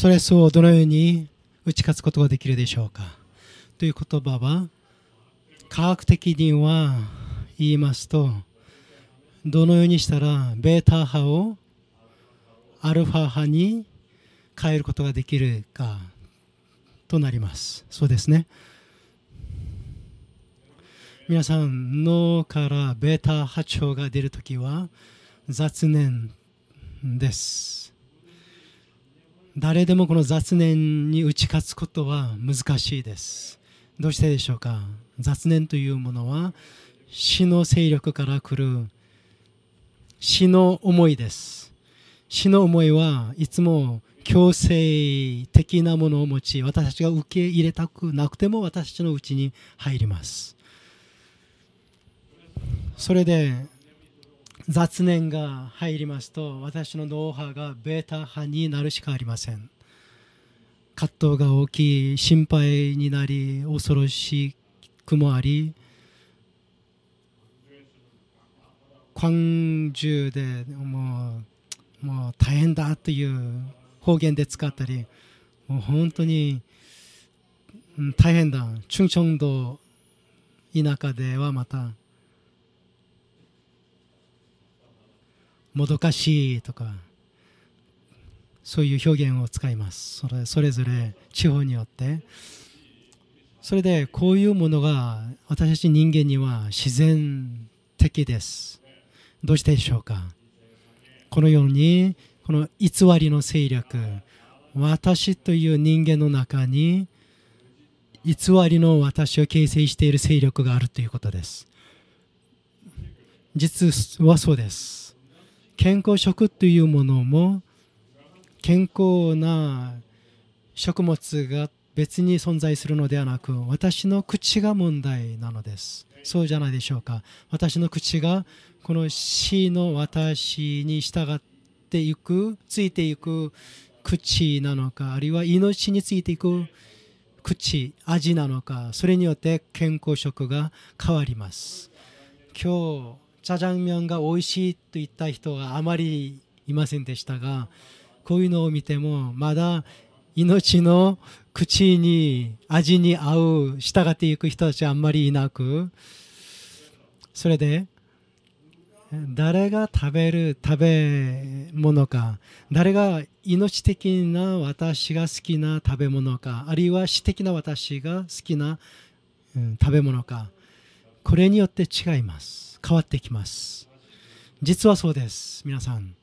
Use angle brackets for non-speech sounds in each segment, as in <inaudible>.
ストレスをどのように打ち勝つことができるでしょうかという言葉は科学的には言いますとどのようにしたらベータ波をアルファ波に変えることができるかとなりますそうですね皆さん脳からベータ波長が出るときは雑念です誰でもこの雑念に打ち勝つことは難しいですどうしてでしょうか雑念というものは死の勢力から来る死の思いです死の思いはいつも強制的なものを持ち私たちが受け入れたくなくても私たちのうちに入りますそれで雑念が入りますと私の脳波がベータ波になるしかありません葛藤が大きい心配になり恐ろしくもあり感中でもうもう大変だという方言で使ったりもう本当に大変だ中長堂。田舎ではまたもどかしいとかそういう表現を使いますそれそれぞれ地方によってそれでこういうものが私たち人間には自然的ですどうしてでしょうかこのようにこの偽りの勢力私という人間の中に偽りの私を形成している勢力があるということです実はそうです健康食というものも健康な食物が別に存在するのではなく私の口が問題なのですそうじゃないでしょうか私の口がこの死の私に従っていくついていく口なのかあるいは命についていく口味なのかそれによって健康食が変わります今日チャジャンミョンが美味しいと言った人はあまりいませんでしたがこういうのを見てもまだ命の口に味に合う従っていく人たちはあんまりいなくそれで誰が食べる食べ物か誰が命的な私が好きな食べ物かあるいは私的な私が好きな食べ物かこれによって違います変わってきます実はそうです皆さん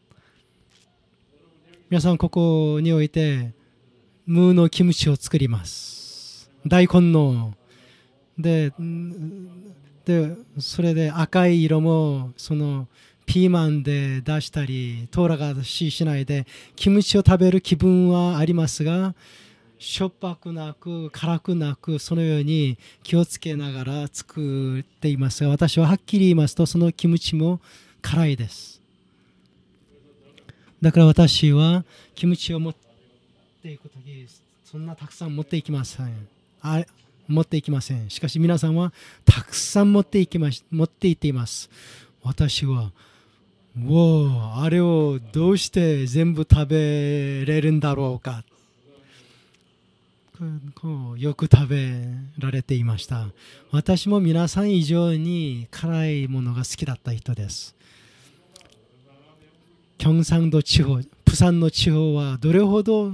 皆さんここにおいてムーのキムチを作ります大根のででそれで赤い色もそのピーマンで出したりトーラがししないでキムチを食べる気分はありますがしょっぱくなく辛くなくそのように気をつけながら作っていますが私ははっきり言いますとそのキムチも辛いですだから私はキムチを持っていく時そんなたくさん持っていきませんあ持っていきませんしかし皆さんはたくさん持っていきま持っていっています私はわあれをどうして全部食べれるんだろうかこうよく食べられていました私も皆さん以上に辛いものが好きだった人です京山道地方釜山の地方はどれほど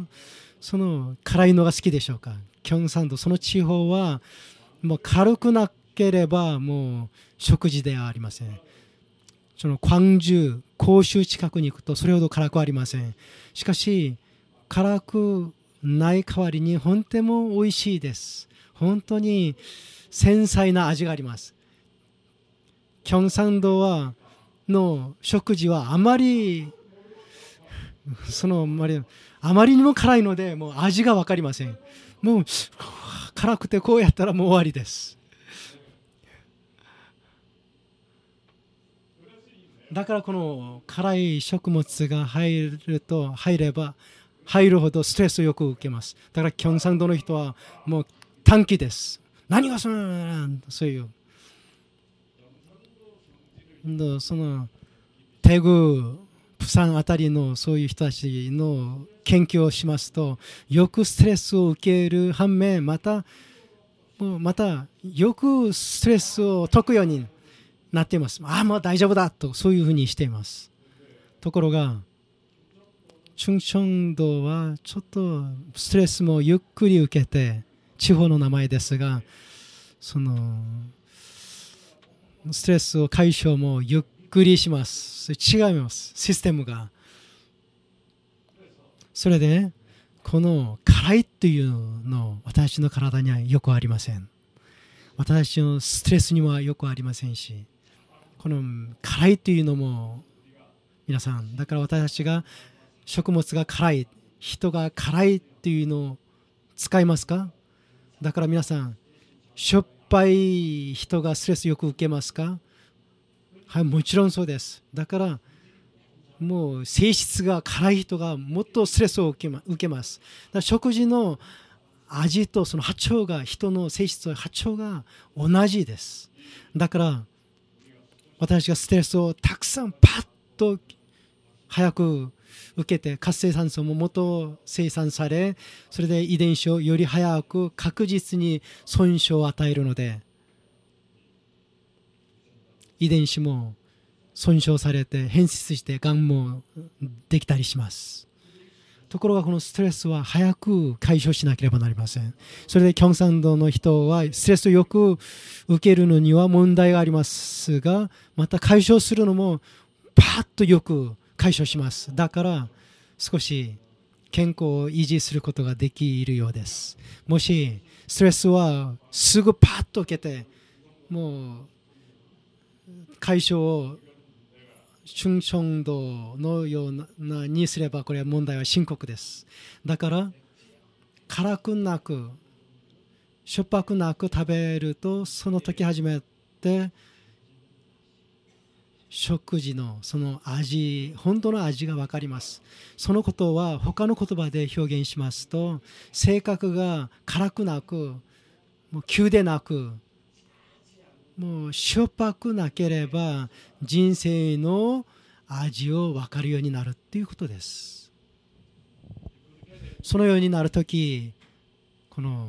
その辛いのが好きでしょうか京山道その地方はもう軽くなければもう食事ではありませんその광주甲州近くに行くとそれほど辛くありませんしかし辛くない代わりに本当も美味しいです本当に繊細な味があります京山道はの食事はあまりそのあまりにも辛いのでもう味が分かりませんもう辛くてこうやったらもう終わりですだからこの辛い食物が入ると入れば入るほどストレスをよく受けます。だから、サンドの人はもう短期です。何がそのそういう。そのテグ、プサンあたりのそういう人たちの研究をしますと、よくストレスを受ける反面、また、またよくストレスを解くようになっています。ああ、もう大丈夫だと、そういうふうにしています。ところが、충청도はちょっとストレスもゆっくり受けて地方の名前ですがそのストレスを解消もゆっくりします違いますシステムがそれで、この辛いっていうの私の体にはよくありません私のストレスにはよくありませんしこの辛いっていうのも皆さんだから私たちが食物が辛い人が辛いっていうのを使いますかだから皆さんしょっぱい人がストレスよく受けますかはいもちろんそうですだからもう性質が辛い人がもっとストレスを受け,、ま、受けますだから食事の味とその波長が人の性質と波長が同じですだから私がストレスをたくさんパッと早く受けて活性酸素ももっと生産されそれで遺伝子をより早く確実に損傷を与えるので遺伝子も損傷されて変質してがんもできたりしますところがこのストレスは早く解消しなければなりませんそれで共産党の人はストレスをよく受けるのには問題がありますがまた解消するのもパッとよく解消しますだから少し健康を維持することができるようですもしストレスはすぐパッと受けてもう解消を春春道のようなにすればこれは問題は深刻ですだから辛くなくしょっぱくなく食べるとその時初めて食事のその味本当の味が分かりますそのことは他の言葉で表現しますと性格が辛くなくもう急でなくもうしょっぱくなければ人生の味を分かるようになるっていうことですそのようになる時この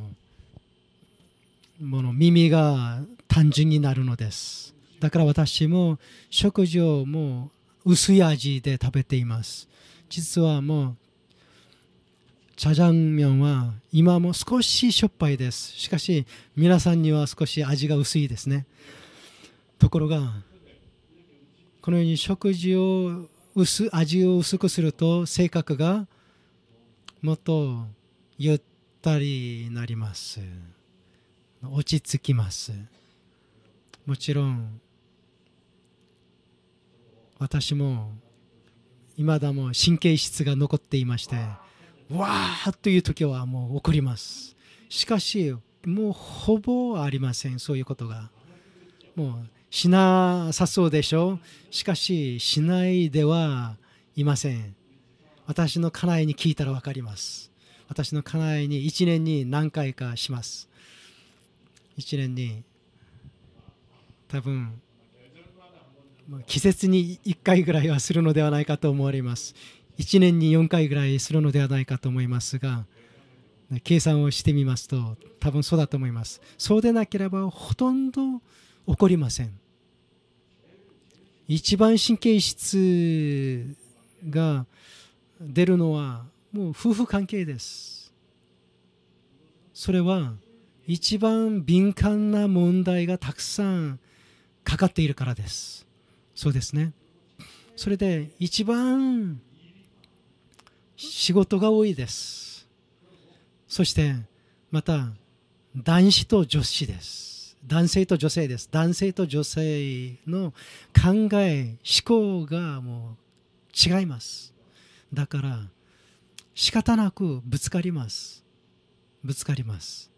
もの耳が単純になるのですだから私も食事をもう薄い味で食べています実はもうチャジャンミョンは今も少ししょっぱいですしかし皆さんには少し味が薄いですねところがこのように食事を薄味を薄くすると性格がもっとゆったりなります落ち着きますもちろん私も今だも神経質が残っていましてわーという時はもう怒りますしかしもうほぼありませんそういうことがもうしなさそうでしょしかししないではいません私の家内に聞いたら分かります私の家内に1年に何回かします1年に多分季節に1回ぐらいはするのではないかと思われます1年に4回ぐらいするのではないかと思いますが計算をしてみますと多分そうだと思いますそうでなければほとんど起こりません一番神経質が出るのはもう夫婦関係ですそれは一番敏感な問題がたくさんかかっているからですそうですねそれで一番仕事が多いですそしてまた男子と女子です男性と女性です男性と女性の考え思考がもう違いますだから仕方なくぶつかりますぶつかります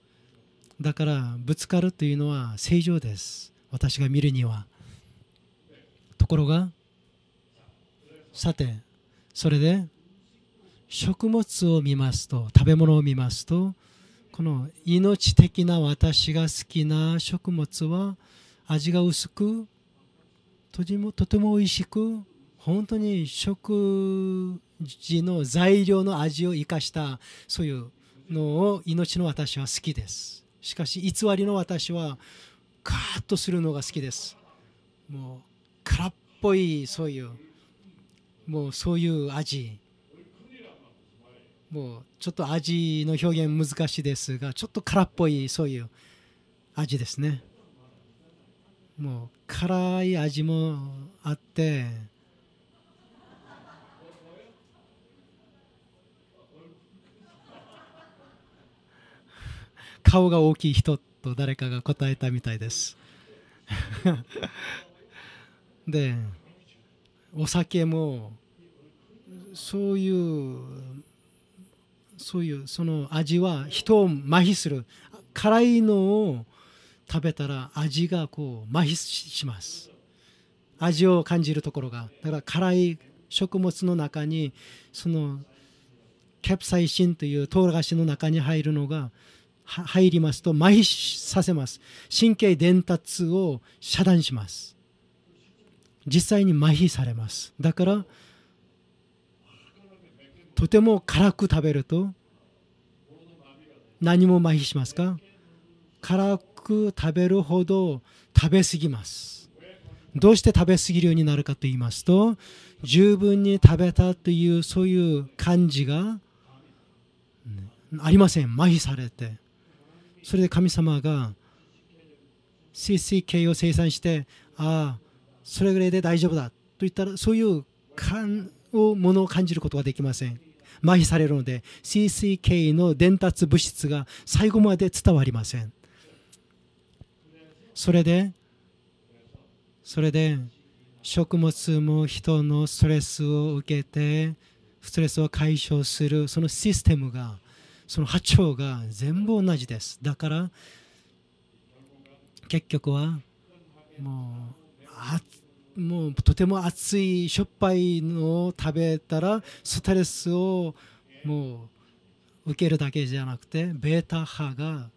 だからぶつかるというのは正常です私が見るにはところがさてそれで食物を見ますと食べ物を見ますとこの命的な私が好きな食物は味が薄くとてもとても美味しく本当に食事の材料の味を生かしたそういうのを命の私は好きですしかし偽りの私はカーッとするのが好きですもう空っぽいそういうもうそういう味もうちょっと味の表現難しいですがちょっと空っぽいそういう味ですねもう辛い味もあって顔が大きい人と誰かが答えたみたいですでお酒もそういうそういうその味は人を麻痺する辛いのを食べたら味がこう麻痺します味を感じるところがだから辛い食物の中にそのケプサイシンという唐辛子の中に入るのが入りますと麻痺させます神経伝達を遮断します実際に麻痺されますだからとても辛く食べると何も麻痺しますか辛く食べるほど食べ過ぎますどうして食べ過ぎるようになるかと言いますと十分に食べたというそういう感じがありません麻痺されてそれで神様が CCK を生産してああそれぐらいで大丈夫だといったらそういう感をものを感じることはできません麻痺されるので CCK の伝達物質が最後まで伝わりませんそれでそれで食物も人のストレスを受けてストレスを解消するそのシステムがその波長が全部同じですだから結局はもうあもうとても熱いしょっぱいのを食べたらストレスをもう受けるだけじゃなくてベータ波が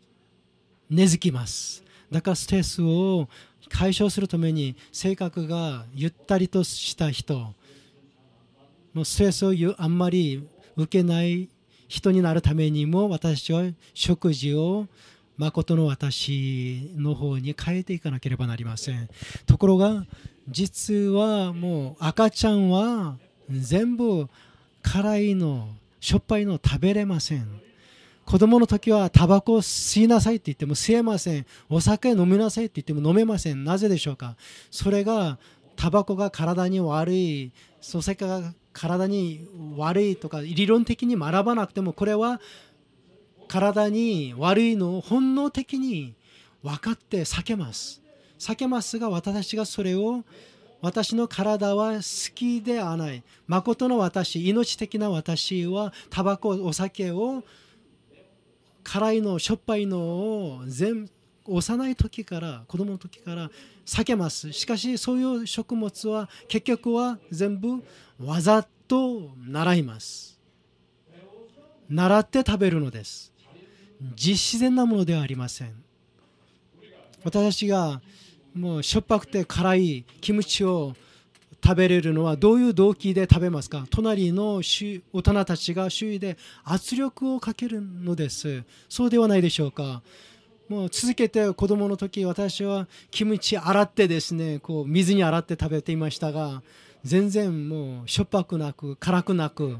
根付きますだからストレスを解消するために性格がゆったりとした人もうストレスをあんまり受けない人になるためにも私は食事を誠の私の方に変えていかなければなりませんところが実はもう赤ちゃんは全部辛いのしょっぱいの食べれません子供の時はタバコを吸いなさいって言っても吸えませんお酒飲みなさいって言っても飲めませんなぜでしょうかそれがタバコが体に悪いお酒が体に悪いとか理論的に学ばなくてもこれは体に悪いのを本能的に分かって避けます。避けますが私がそれを私の体は好きではない。誠の私、命的な私はタバコ、お酒を辛いの、しょっぱいのを全幼い時から子供の時から避けます。しかしそういう食物は結局は全部わざと習います。習って食べるのです。実自然なものではありません私がもうしょっぱくて辛いキムチを食べれるのはどういう動機で食べますか隣の大人たちが周囲で圧力をかけるのですそうではないでしょうかもう続けて子供の時私はキムチ洗ってですねこう水に洗って食べていましたが全然もうしょっぱくなく辛くなく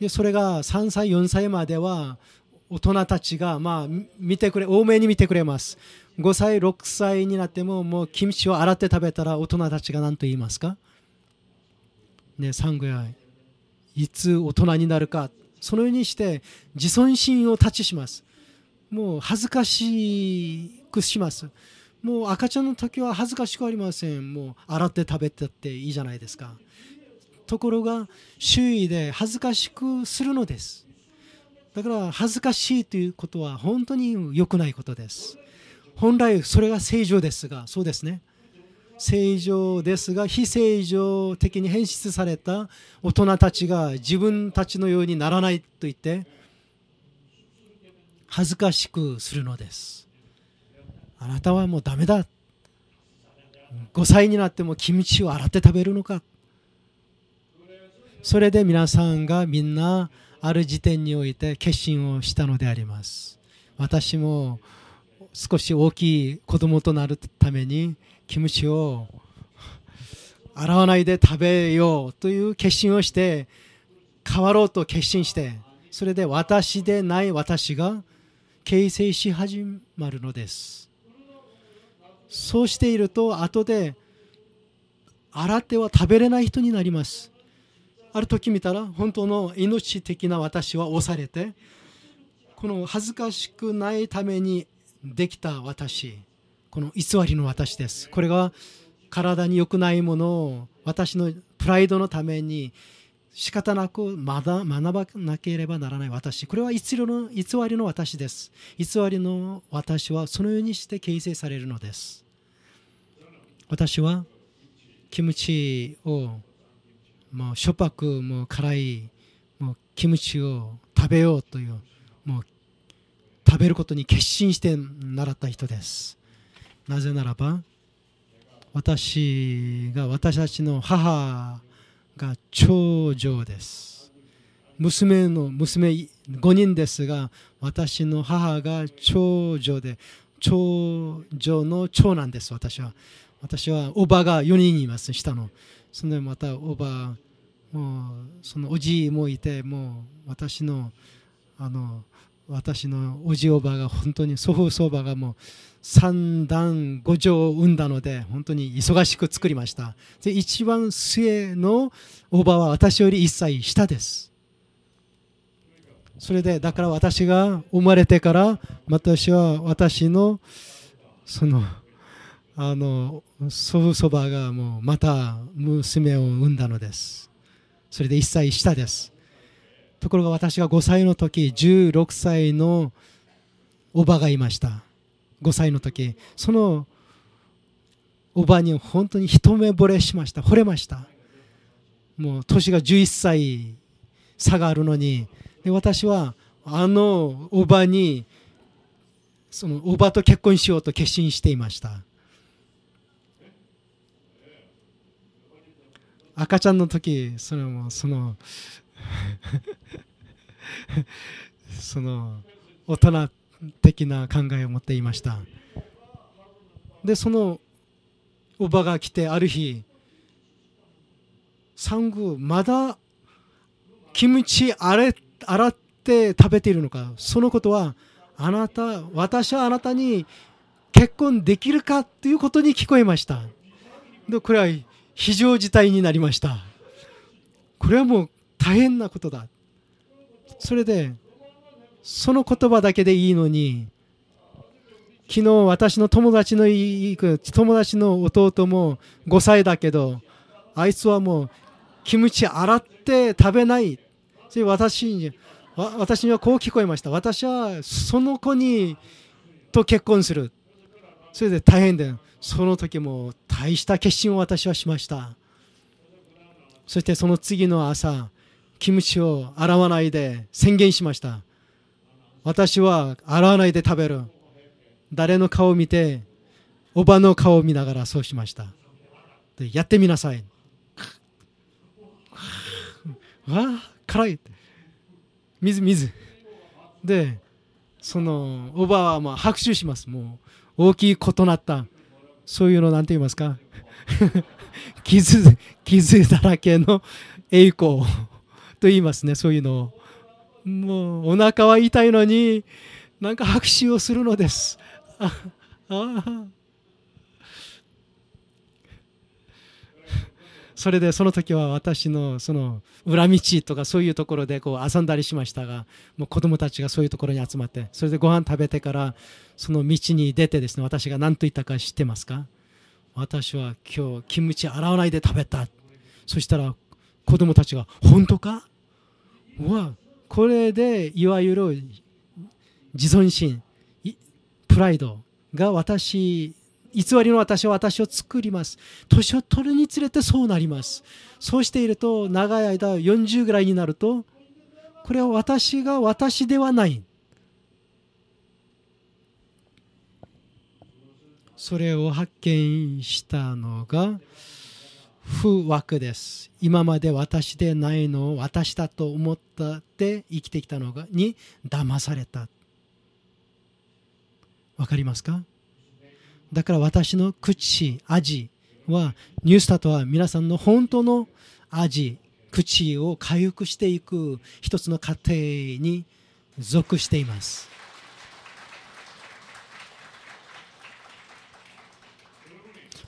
でそれが3歳4歳までは大人たちが、まあ、見てくれ、多めに見てくれます。5歳、6歳になっても、もうキムチを洗って食べたら、大人たちが何と言いますかね、サングヤいつ大人になるか、そのようにして、自尊心を断ちします。もう恥ずかしくします。もう赤ちゃんの時は恥ずかしくありません。もう洗って食べてっていいじゃないですか。ところが、周囲で恥ずかしくするのです。だから恥ずかしいということは本当に良くないことです。本来それが正常ですが、そうですね。正常ですが、非正常的に変質された大人たちが自分たちのようにならないと言って、恥ずかしくするのです。あなたはもうダメだ。5歳になってもキムチを洗って食べるのか。それで皆さんがみんなある時点において決心をしたのであります私も少し大きい子供となるためにキムチを洗わないで食べようという決心をして変わろうと決心してそれで私でない私が形成し始まるのですそうしていると後で洗っては食べれない人になりますある時見たら本当の命的な私は押されてこの恥ずかしくないためにできた私この偽りの私ですこれが体に良くないものを私のプライドのために仕方なくまだ学ばなければならない私これは偽りの偽りの私です偽りの私はそのようにして形成されるのです私はキムチをもうしょっぱくもう辛いもうキムチを食べようというもう食べることに決心して習った人ですなぜならば私が私たちの母が長女です娘の娘5人ですが私の母が長女で長女の長男です私は私はおばが4人います下のそのまたおばもうそのおじいもいてもう私のあの私のおじおばが本当に祖父祖母がもう3段5条を産んだので本当に忙しく作りましたで一番末のおばは私より1歳下ですそれでだから私が生まれてから私は私のそのあの祖父祖母がもうまた娘を産んだのですそれで1歳下ですところが私が5歳の時16歳のおばがいました5歳の時そのおばに本当に一目惚れしました惚れましたもう年が11歳差があるのにで私はあのおばにそのおばと結婚しようと決心していました赤ちゃんの時それもそのその <laughs> 大人的な考えを持っていましたでそのおばが来てある日産後まだキムチ洗洗って食べているのかそのことはあなた私はあなたに結婚できるかということに聞こえましたでこれは非常事態になりましたこれはもう大変なことだそれでその言葉だけでいいのに昨日私の友達の友達の弟も5歳だけどあいつはもうキムチ洗って食べないそれ私に私にはこう聞こえました私はその子にと結婚するそれで大変だよその時も大した決心を私はしましたそしてその次の朝キムチを洗わないで宣言しました私は洗わないで食べる誰の顔を見ておばの顔を見ながらそうしましたでやってみなさい <laughs> わあ辛い水水でそのおばはまあ拍手しますもう大きい異なったそういうの何て言いますか <laughs> 傷傷だらけの栄光と言いますねそういうのもうお腹は痛いのになんか拍手をするのですああそれでその時は私のその裏道とかそういうところでこう遊んだりしましたがもう子どもたちがそういうところに集まってそれでご飯食べてからその道に出てですね私が何と言ったか知ってますか私は今日キムチ洗わないで食べたそしたら子どもたちが「本当か?」わこれでいわゆる自尊心プライドが私偽りの私は私を作ります。年を取るにつれてそうなります。そうしていると、長い間40ぐらいになると、これは私が私ではない。それを発見したのが不惑です。今まで私でないのを私だと思ったって生きてきたのがに騙された。わかりますかだから私の口、味はニュースタートは皆さんの本当の味、口を回復していく一つの過程に属しています。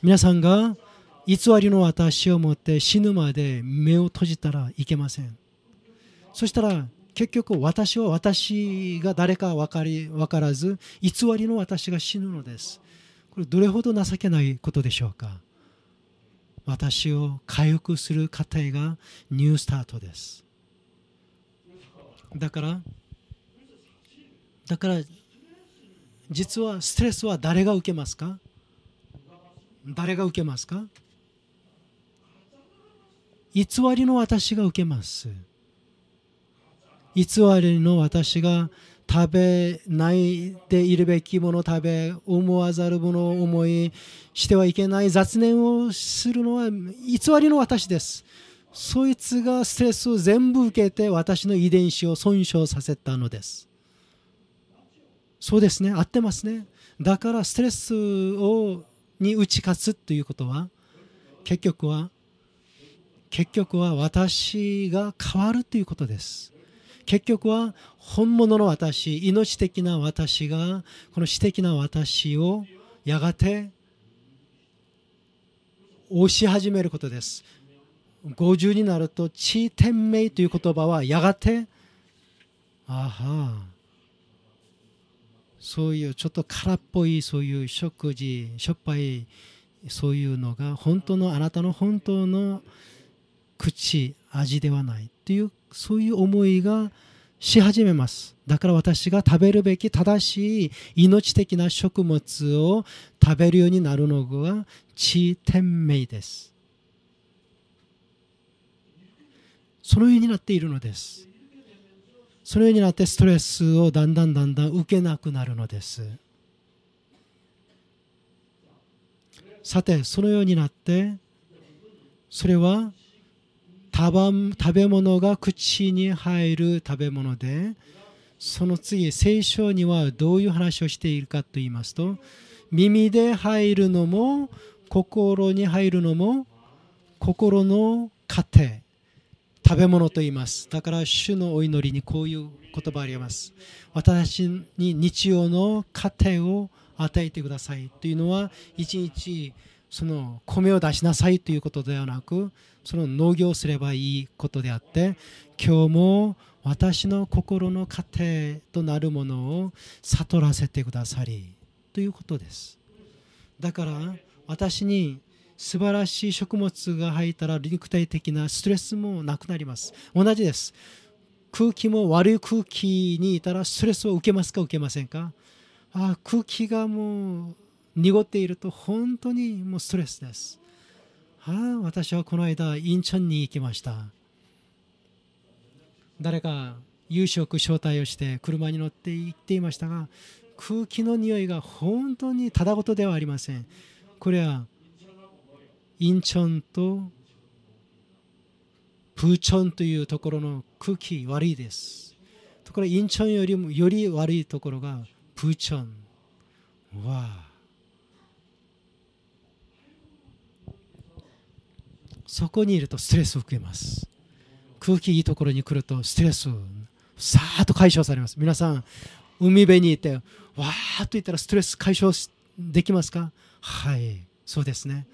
皆さんが偽りの私を持って死ぬまで目を閉じたらいけません。そしたら結局私は私が誰か分かり分からず偽りの私が死ぬのです。これどれほど情けないことでしょうか私を回復する過程がニュースタートですだからだから実はストレスは誰が受けますか誰が受けますか偽りの私が受けます偽りの私が食べないでいるべきものを食べ思わざるものを思いしてはいけない雑念をするのは偽りの私ですそいつがストレスを全部受けて私の遺伝子を損傷させたのですそうですね合ってますねだからストレスをに打ち勝つということは結局は結局は私が変わるということです結局は本物の私命的な私がこの私的な私をやがて押し始めることです50になると「地天命」という言葉はやがてあはそういうちょっと空っぽいそういう食事しょっぱいそういうのが本当のあなたの本当の口味ではないというそういう思いがし始めますだから私が食べるべき正しい命的な食物を食べるようになるのが地天命ですそのようになっているのですそのようになってストレスをだんだんだんだん受けなくなるのですさてそのようになってそれは食べ物が口に入る食べ物でその次聖書にはどういう話をしているかと言いますと耳で入るのも心に入るのも心の糧食べ物と言いますだから主のお祈りにこういう言葉あります私に日曜の糧を与えてくださいというのは一日その米を出しなさいということではなくその農業をすればいいことであって今日も私の心の糧となるものを悟らせてくださりということですだから私に素晴らしい食物が入ったら肉体的なストレスもなくなります同じです空気も悪い空気にいたらストレスを受けますか受けませんかあ空気がもう濁っていると本当にもうストレスです。はあ、私はこの間、インチョンに行きました。誰か夕食招待をして車に乗って行っていましたが、空気の匂いが本当にただごとではありません。これは、インチョンとプーチョンというところの空気悪いです。ところインチョンよりもより悪いところがプーチョン。わあ。そこにいるとストレスを受けます空気いいところに来るとストレスさーっと解消されます皆さん海辺にいてわーっといたらストレス解消できますかはいそうですね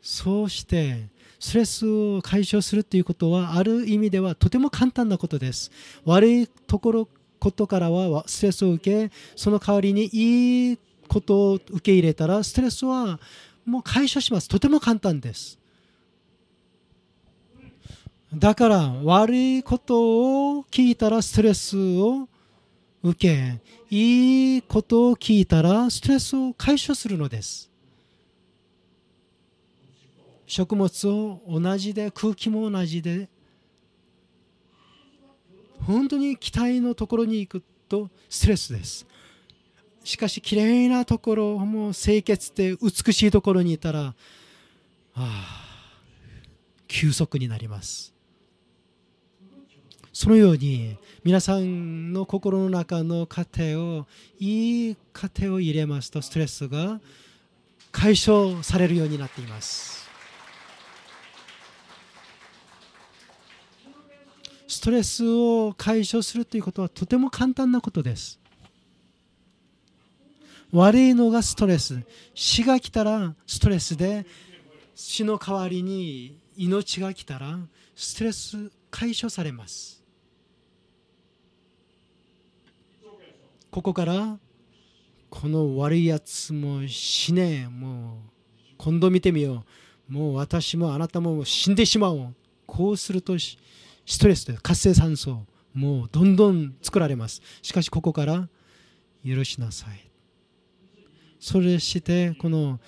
そうしてストレスを解消するということはある意味ではとても簡単なことです悪いところことからはストレスを受けその代わりにいいことを受け入れたらストレスはもう解消しますとても簡単ですだから悪いことを聞いたらストレスを受け、いいことを聞いたらストレスを解消するのです。食物を同じで空気も同じで本当に期待のところに行くとストレスですしかしきれいなところも清潔で美しいところにいたらああ休息になりますそのように皆さんの心の中の過程をいい過程を入れますとストレスが解消されるようになっていますストレスを解消するということはとても簡単なことです悪いのがストレス死が来たらストレスで死の代わりに命が来たらストレス解消されますここからこの悪いやつも死ねえもう今度見てみようもう私もあなたも死んでしまおうこうするとストレスで活性酸素もうどんどん作られますしかしここから許しなさいそれしてこの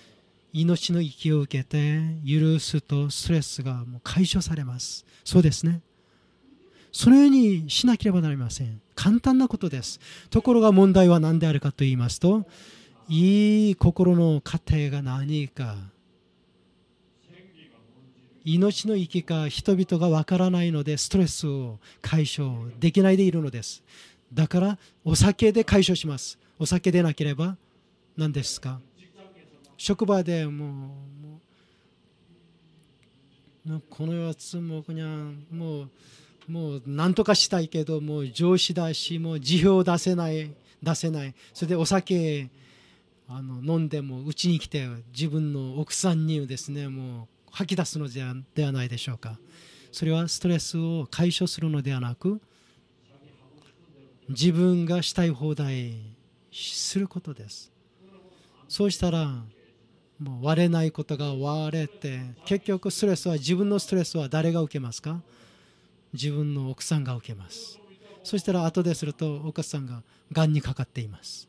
命の息を受けて許すとストレスがもう解消されますそうですねそのようにしなければなりません簡単なことですところが問題は何であるかと言いますといい心の過程が何か命の息か人々がわからないのでストレスを解消できないでいるのですだからお酒で解消しますお酒でなければ何ですか職場でもうこのやつもこにゃもうもう何とかしたいけどもう上司だしもう辞表を出せない出せないそれでお酒あの飲んでもうちに来て自分の奥さんにですねもう吐き出すのではではないでしょうかそれはストレスを解消するのではなく自分がしたい放題することですそうしたらもう割れないことが割れて結局ストレスは自分のストレスは誰が受けますか自分の奥さんが受けますそしたら後ですると奥さんががんにかかっています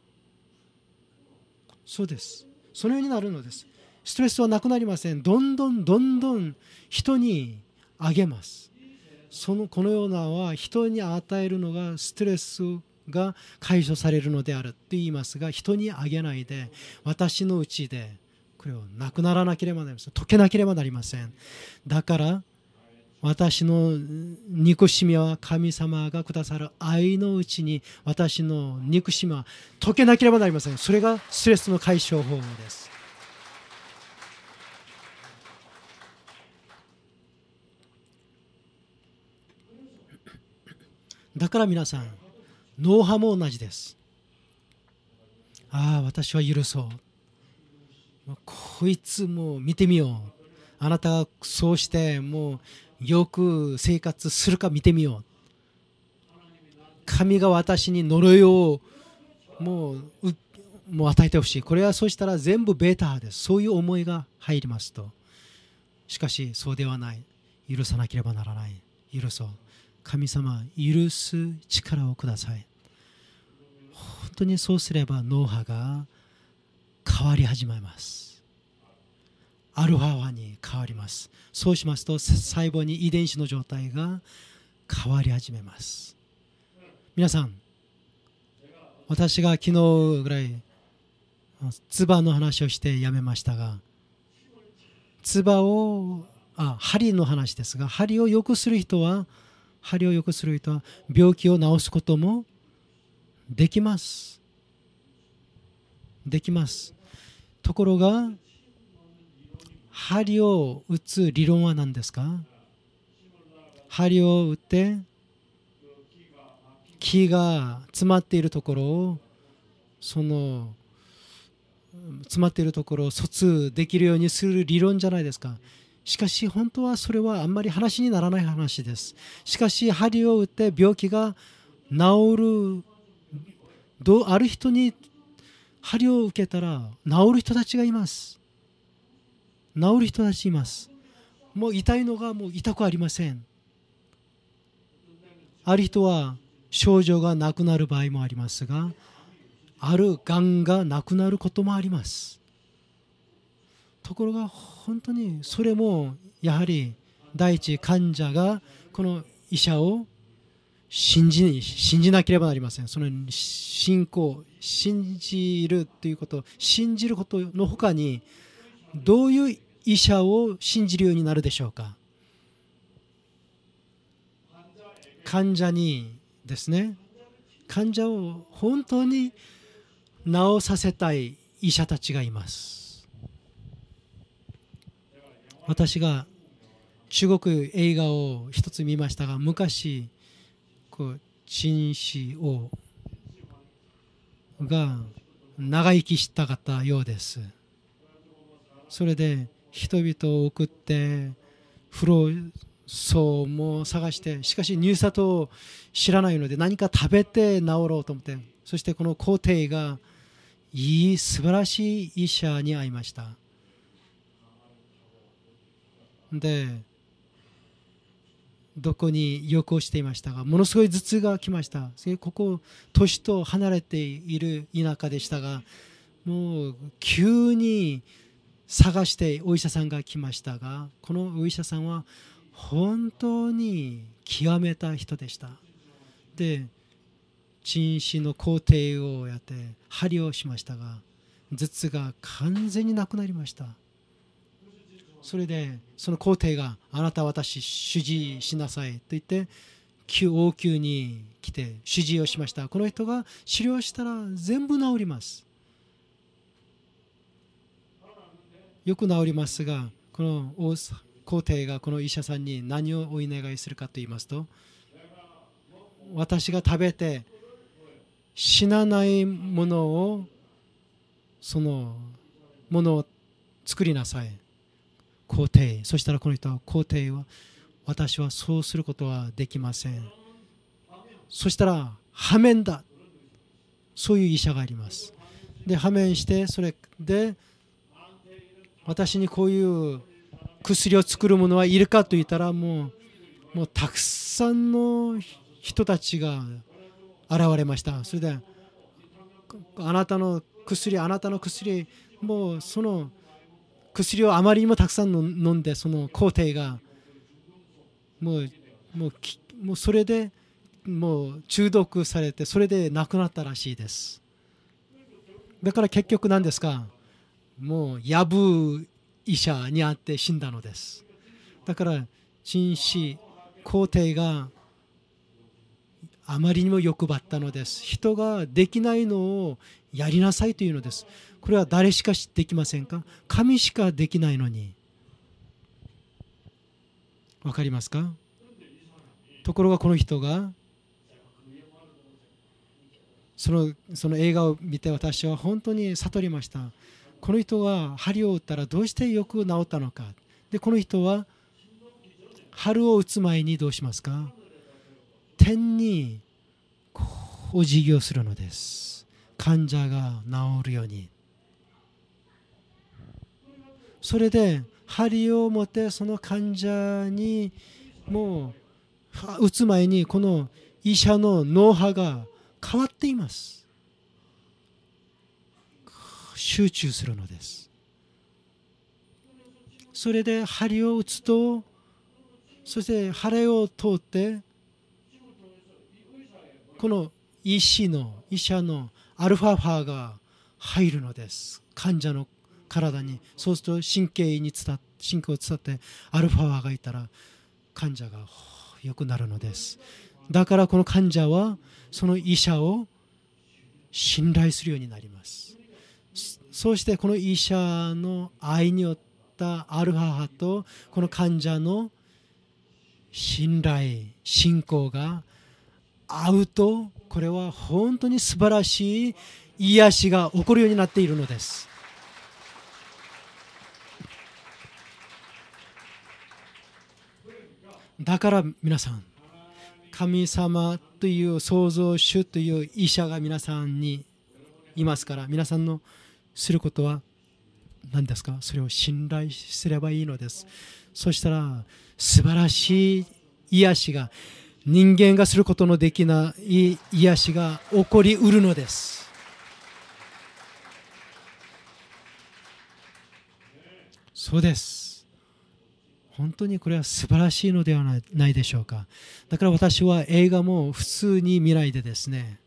そうですそのようになるのですストレスはなくなりませんどんどんどんどん人にあげますそのこのようなは人に与えるのがストレスが解消されるのであると言いますが人にあげないで私のうちでこれをなくならなければなりません解けなければなりませんだから私の憎しみは神様がくださる愛のうちに私の憎しみは解けなければなりませんそれがストレスの解消方法ですだから皆さん脳波も同じですああ私は許そうこいつも見てみようあなたがそうしてもうよく生活するか見てみよう神が私に呪いをもうもう与えてほしいこれはそうしたら全部ベータですそういう思いが入りますとしかしそうではない許さなければならない許そう神様許す力をください本当にそうすれば脳波が変わり始めますアルファ波に変わりますそうしますと細胞に遺伝子の状態が変わり始めます皆さん私が昨日ぐらいツバの話をしてやめましたがツバをあ針の話ですが針を良くする人は針を良くする人は病気を治すこともできますできますところが針を打つ理論は何ですか針を打って木が詰まっているところをその詰まっているところを疎通できるようにする理論じゃないですかしかし本当はそれはあんまり話にならない話ですしかし針を打って病気が治るどある人に針を受けたら治る人たちがいます治る人たちいますもう痛いのがもう痛くありませんある人は症状がなくなる場合もありますがあるがんがなくなることもありますところが本当にそれもやはり第一患者がこの医者を信じ信じなければなりませんその信仰信じるということ信じることのほかにどういう医者を信じるようになるでしょうか患者にですね患者を本当に治させたい医者たちがいます私が中国映画を一つ見ましたが昔こう陳氏王が長生きしたかったようですそれで人々を送って不老僧も探してしかし入札を知らないので何か食べて治ろうと思ってそしてこの皇帝がいい素晴らしい医者に会いましたでどこに旅行していましたがものすごい頭痛が来ましたここ年と離れている田舎でしたがもう急に探してお医者さんが来ましたがこのお医者さんは本当に極めた人でしたで陳死の工程をやって針をしましたが頭痛が完全になくなりましたそれでその皇帝が「あなた私主治医しなさい」と言って応急に来て主治医をしましたこの人が治療したら全部治りますよく治りますがこの皇帝がこの医者さんに何をお願いするかと言いますと私が食べて死なないものをそのものを作りなさい皇帝そしたらこの人は皇帝は私はそうすることはできませんそしたら破面だそういう医者がありますで破面してそれで私にこういう薬を作るものはいるかと言ったらもうもうたくさんの人たちが現れましたそれであなたの薬あなたの薬もうその薬をあまりにもたくさん飲んでその皇帝がもうもうもうそれでもう中毒されてそれで亡くなったらしいですだから結局何ですかもうやぶ医者にあって死んだのですだから陳氏皇帝があまりにも欲張ったのです人ができないのをやりなさいというのですこれは誰しかできませんか神しかできないのにわかりますかところがこの人がそのその映画を見て私は本当に悟りましたこの人は針を打ったらどうしてよく治ったのかでこの人は春を打つ前にどうしますか点にお辞儀をするのです患者が治るようにそれで針を持ってその患者にもう打つ前にこの医者の脳波が変わっています集中するのですそれで針を打つとそして腫れを通ってこの医師の医者のアルファ波が入るのです患者の体にそうすると神経に伝神経を伝ってアルファ波がいたら患者が良くなるのですだからこの患者はその医者を信頼するようになりますそしてこの医者の愛によったアルハハとこの患者の信頼信仰が合うとこれは本当に素晴らしい癒しが起こるようになっているのです。だから皆さん神様という創造主という医者が皆さんにいますから皆さんのすることは何ですかそれを信頼すればいいのですそしたら素晴らしい癒しが人間がすることのできない癒しが起こりうるのですそうです本当にこれは素晴らしいのではないでしょうかだから私は映画も普通に未来でですね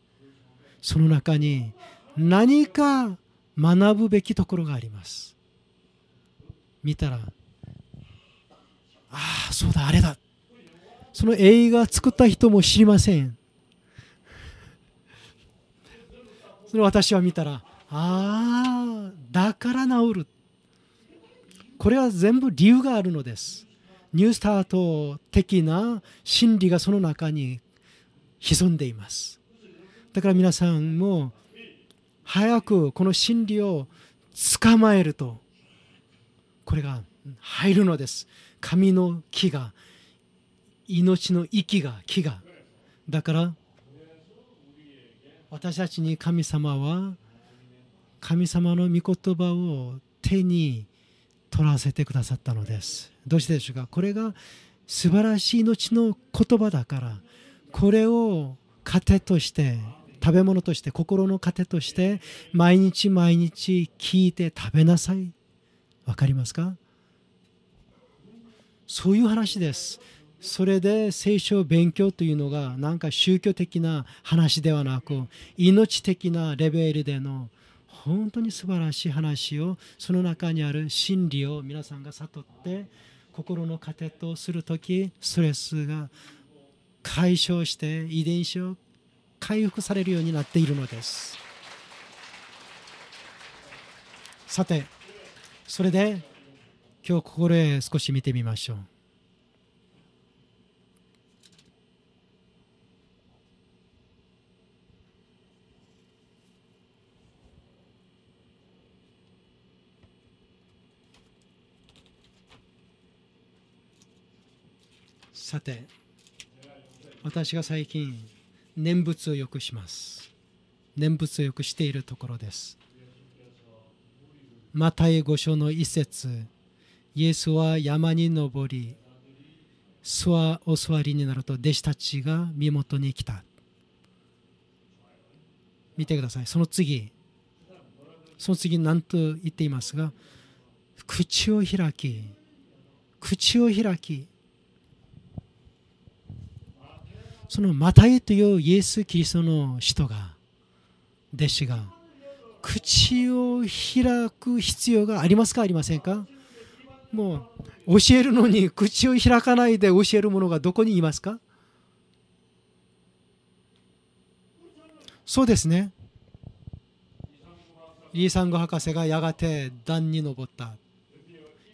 その中に何か学ぶべきところがあります見たらああそうだあれだその映画作った人も知りませんそれ私は見たらああだから治るこれは全部理由があるのですニュースタート的な心理がその中に潜んでいますだから皆さんも早くこの真理を捕まえるとこれが入るのです神の木が命の息が木がだから私たちに神様は神様の御言葉を手に取らせてくださったのですどうしてでしょうかこれが素晴らしい命の言葉だからこれを糧として食べ物として心の糧として毎日毎日聞いて食べなさいわかりますかそういう話ですそれで聖書勉強というのがなんか宗教的な話ではなく命的なレベルでの本当に素晴らしい話をその中にある真理を皆さんが悟って心の糧とする時ストレスが解消して遺伝子を回復されるようになっているのですさてそれで今日ここで少し見てみましょうさて私が最近念仏をよくします念仏をよくしているところですマタイ五書の一節イエスは山に登り座お座りになると弟子たちが身元に来た見てくださいその次その次何と言っていますが口を開き口を開きそのマタイというイエス・キリストの人が弟子が口を開く必要がありますかありませんかもう教えるのに口を開かないで教えるものがどこにいますかそうですねイーサンゴ博士がやがて段に登った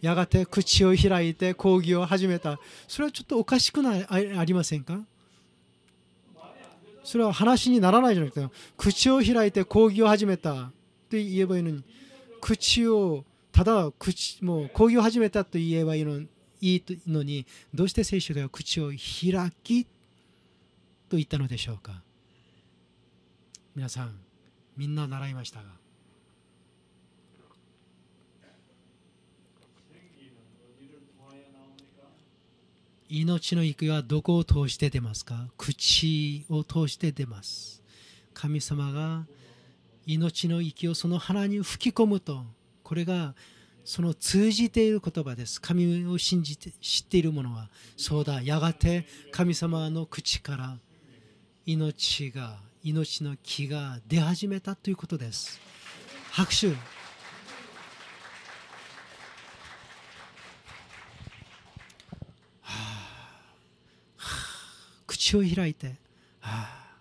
やがて口を開いて講義を始めたそれはちょっとおかしくないありませんかそれは話にならないじゃなくて口を開いて講義を始めたって言えばいいのに口をただ口もう講義を始めたと言えばいいのいいのにどうして聖書では口を開きと言ったのでしょうか皆さんみんな習いましたが命の息はどこを通して出ますか口を通して出ます。神様が命の息をその鼻に吹き込むと、これがその通じている言葉です。神を信じて知っている者は、そうだ、やがて神様の口から命が、命の木が出始めたということです。拍手口を開いて、はあ、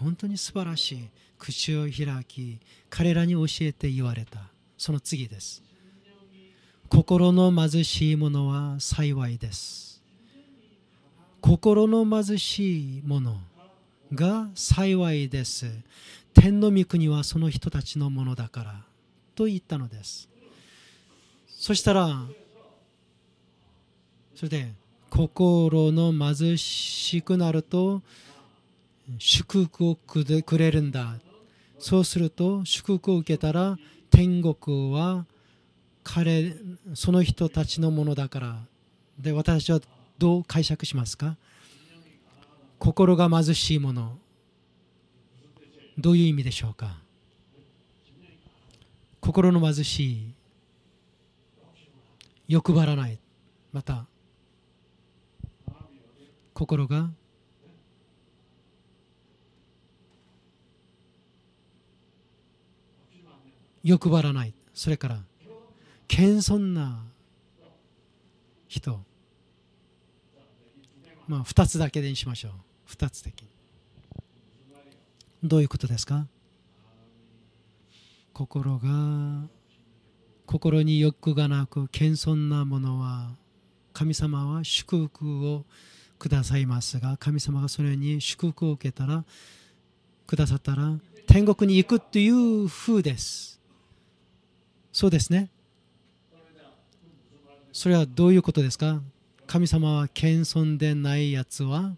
本当に素晴らしい口を開き彼らに教えて言われたその次です心の貧しい者は幸いです心の貧しい者が幸いです天の御国はその人たちのものだからと言ったのですそしたらそれで心の貧しくなると祝福をくれるんだそうすると祝福を受けたら天国は彼その人たちのものだからで私はどう解釈しますか心が貧しいものどういう意味でしょうか心の貧しい欲張らないまた心が欲張らないそれから謙遜な人まあ2つだけでにしましょう2つ的にどういうことですか心が心に欲がなく謙遜なものは神様は祝福をくださいますが神様がそれに祝福を受けたらくださったら天国に行くという風ですそうですねそれはどういうことですか神様は謙遜でないやつは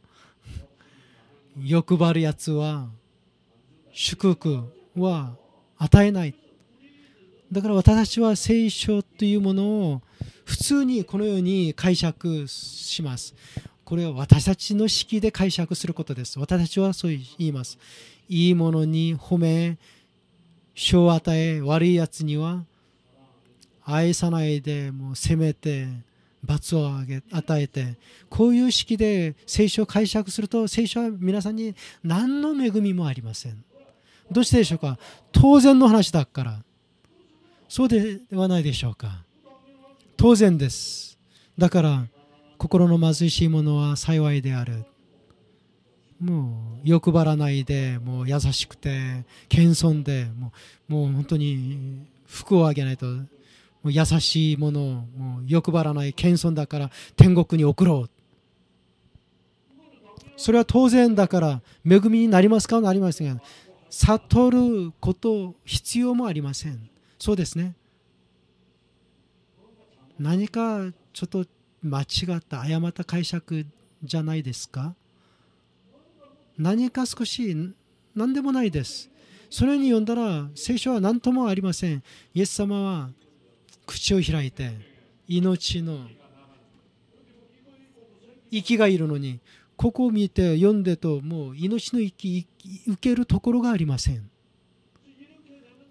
欲張るやつは祝福は与えないだから私は聖書というものを普通にこのように解釈しますこれは私たちの式で解釈することです私たちはそう言いますいいものに褒め賞を与え悪いやつには愛さないでもう責めて罰を与えてこういう式で聖書を解釈すると聖書は皆さんに何の恵みもありませんどうしてでしょうか当然の話だからそうではないでしょうか当然ですだから心の貧しいものは幸いであるもう欲張らないでもう優しくて謙遜でもうもう本当に服をあげないともう優しいものをもう欲張らない謙遜だから天国に送ろうそれは当然だから恵みになりますかなりませんが悟ること必要もありませんそうですね何かちょっと間違った誤った解釈じゃないですか何か少し何でもないですそれに読んだら聖書は何ともありませんイエス様は口を開いて命の息がいるのにここを見て読んでともう命の息受けるところがありません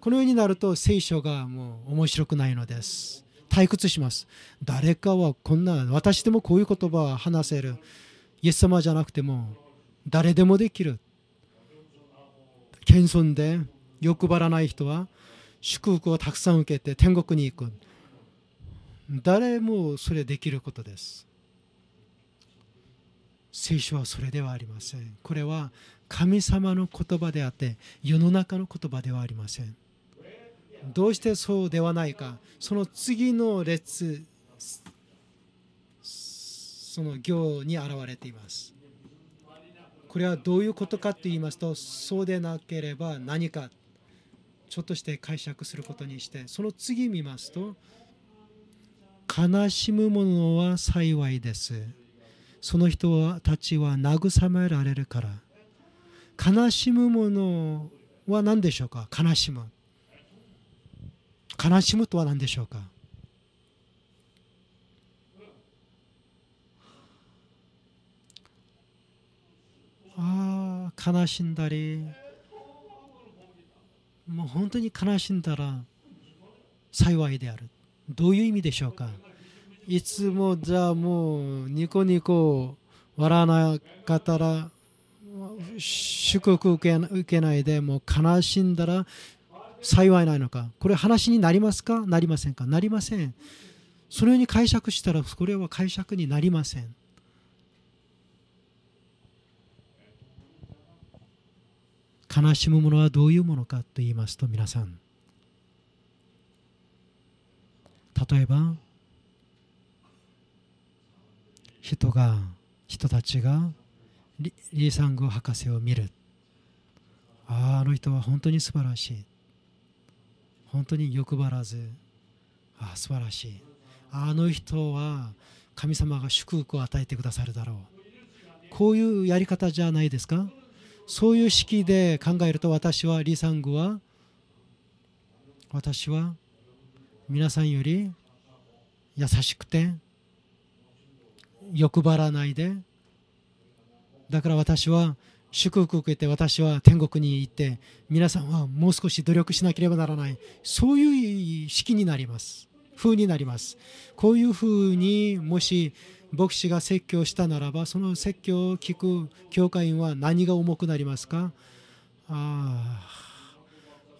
このようになると聖書がもう面白くないのです退屈します誰かはこんな私でもこういう言葉は話せるイエス様じゃなくても誰でもできる謙遜で欲張らない人は祝福をたくさん受けて天国に行く誰もそれできることです聖書はそれではありませんこれは神様の言葉であって世の中の言葉ではありませんどうしてそうではないかその次の列その行に現れていますこれはどういうことかと言いますとそうでなければ何かちょっとして解釈することにしてその次見ますと悲しむ者は幸いですその人たちは慰められるから悲しむ者は何でしょうか悲しむ悲しむとは何でしょうかああ悲しんだりもう本当に悲しんだら幸いであるどういう意味でしょうかいつもじゃあもうニコニコ笑わなかったら祝福受けないでも悲しんだら幸いないのかこれ話になりますかなりませんかなりませんそのように解釈したらこれは解釈になりません悲しむものはどういうものかと言いますと皆さん例えば人が人たちがリー・サング博士を見るあああの人は本当に素晴らしい本当に欲張らずあ素晴らしいあの人は神様が祝福を与えてくださるだろうこういうやり方じゃないですかそういう式で考えると私はサングは私は皆さんより優しくて欲張らないでだから私は祝福を受けて私は天国に行って皆さんはもう少し努力しなければならないそういう式になります風になりますこういう風にもし牧師が説教したならばその説教を聞く教会員は何が重くなりますかああ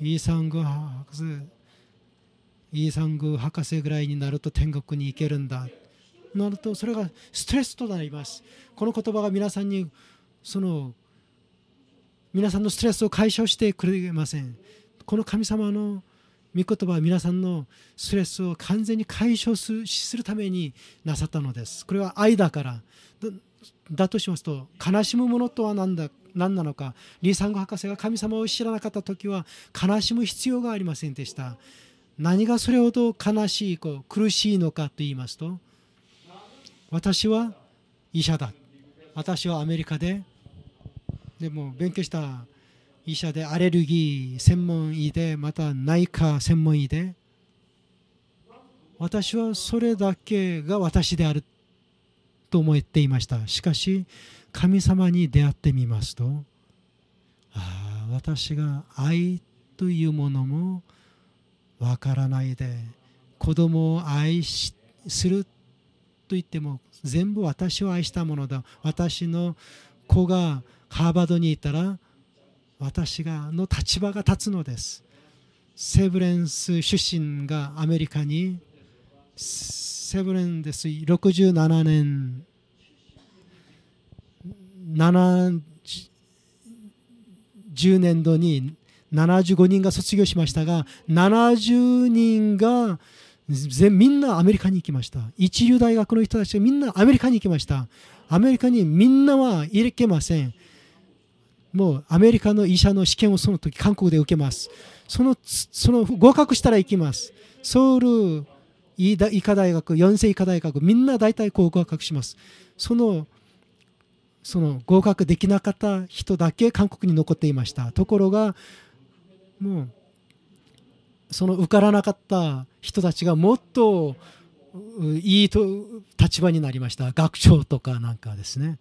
イーサング博士イーサング博士ぐらいになると天国に行けるんだなるとそれがストレスとなりますこの言葉が皆さんにその皆さんのストレスを解消してくれませんこの神様の御言葉は皆さんのストレスを完全に解消するためになさったのですこれは愛だからだとしますと悲しむものとは何だ何なのかリー・サンゴ博士が神様を知らなかった時は悲しむ必要がありませんでした何がそれほど悲しいこう苦しいのかと言いますと私は医者だ私はアメリカででも勉強した医者でアレルギー専門医でまた内科専門医で私はそれだけが私であると思っていましたしかし神様に出会ってみますとああ私が愛というものもわからないで子供を愛しすると言っても全部私を愛したものだ私の子がハーバードにいたら私がの立場が立つのですセブレンス出身がアメリカにセブレンです67年70年度に75人が卒業しましたが70人がみんなアメリカに行きました一流大学の人たちみんなアメリカに行きましたアメリカにみんなは行けませんもうアメリカの医者の試験をその時韓国で受けますそのその合格したら行きますソウル医科大学四世医科大学みんな大体合格しますそのその合格できなかった人だけ韓国に残っていましたところがもうその受からなかった人たちがもっといいと立場になりました学長とかなんかですね。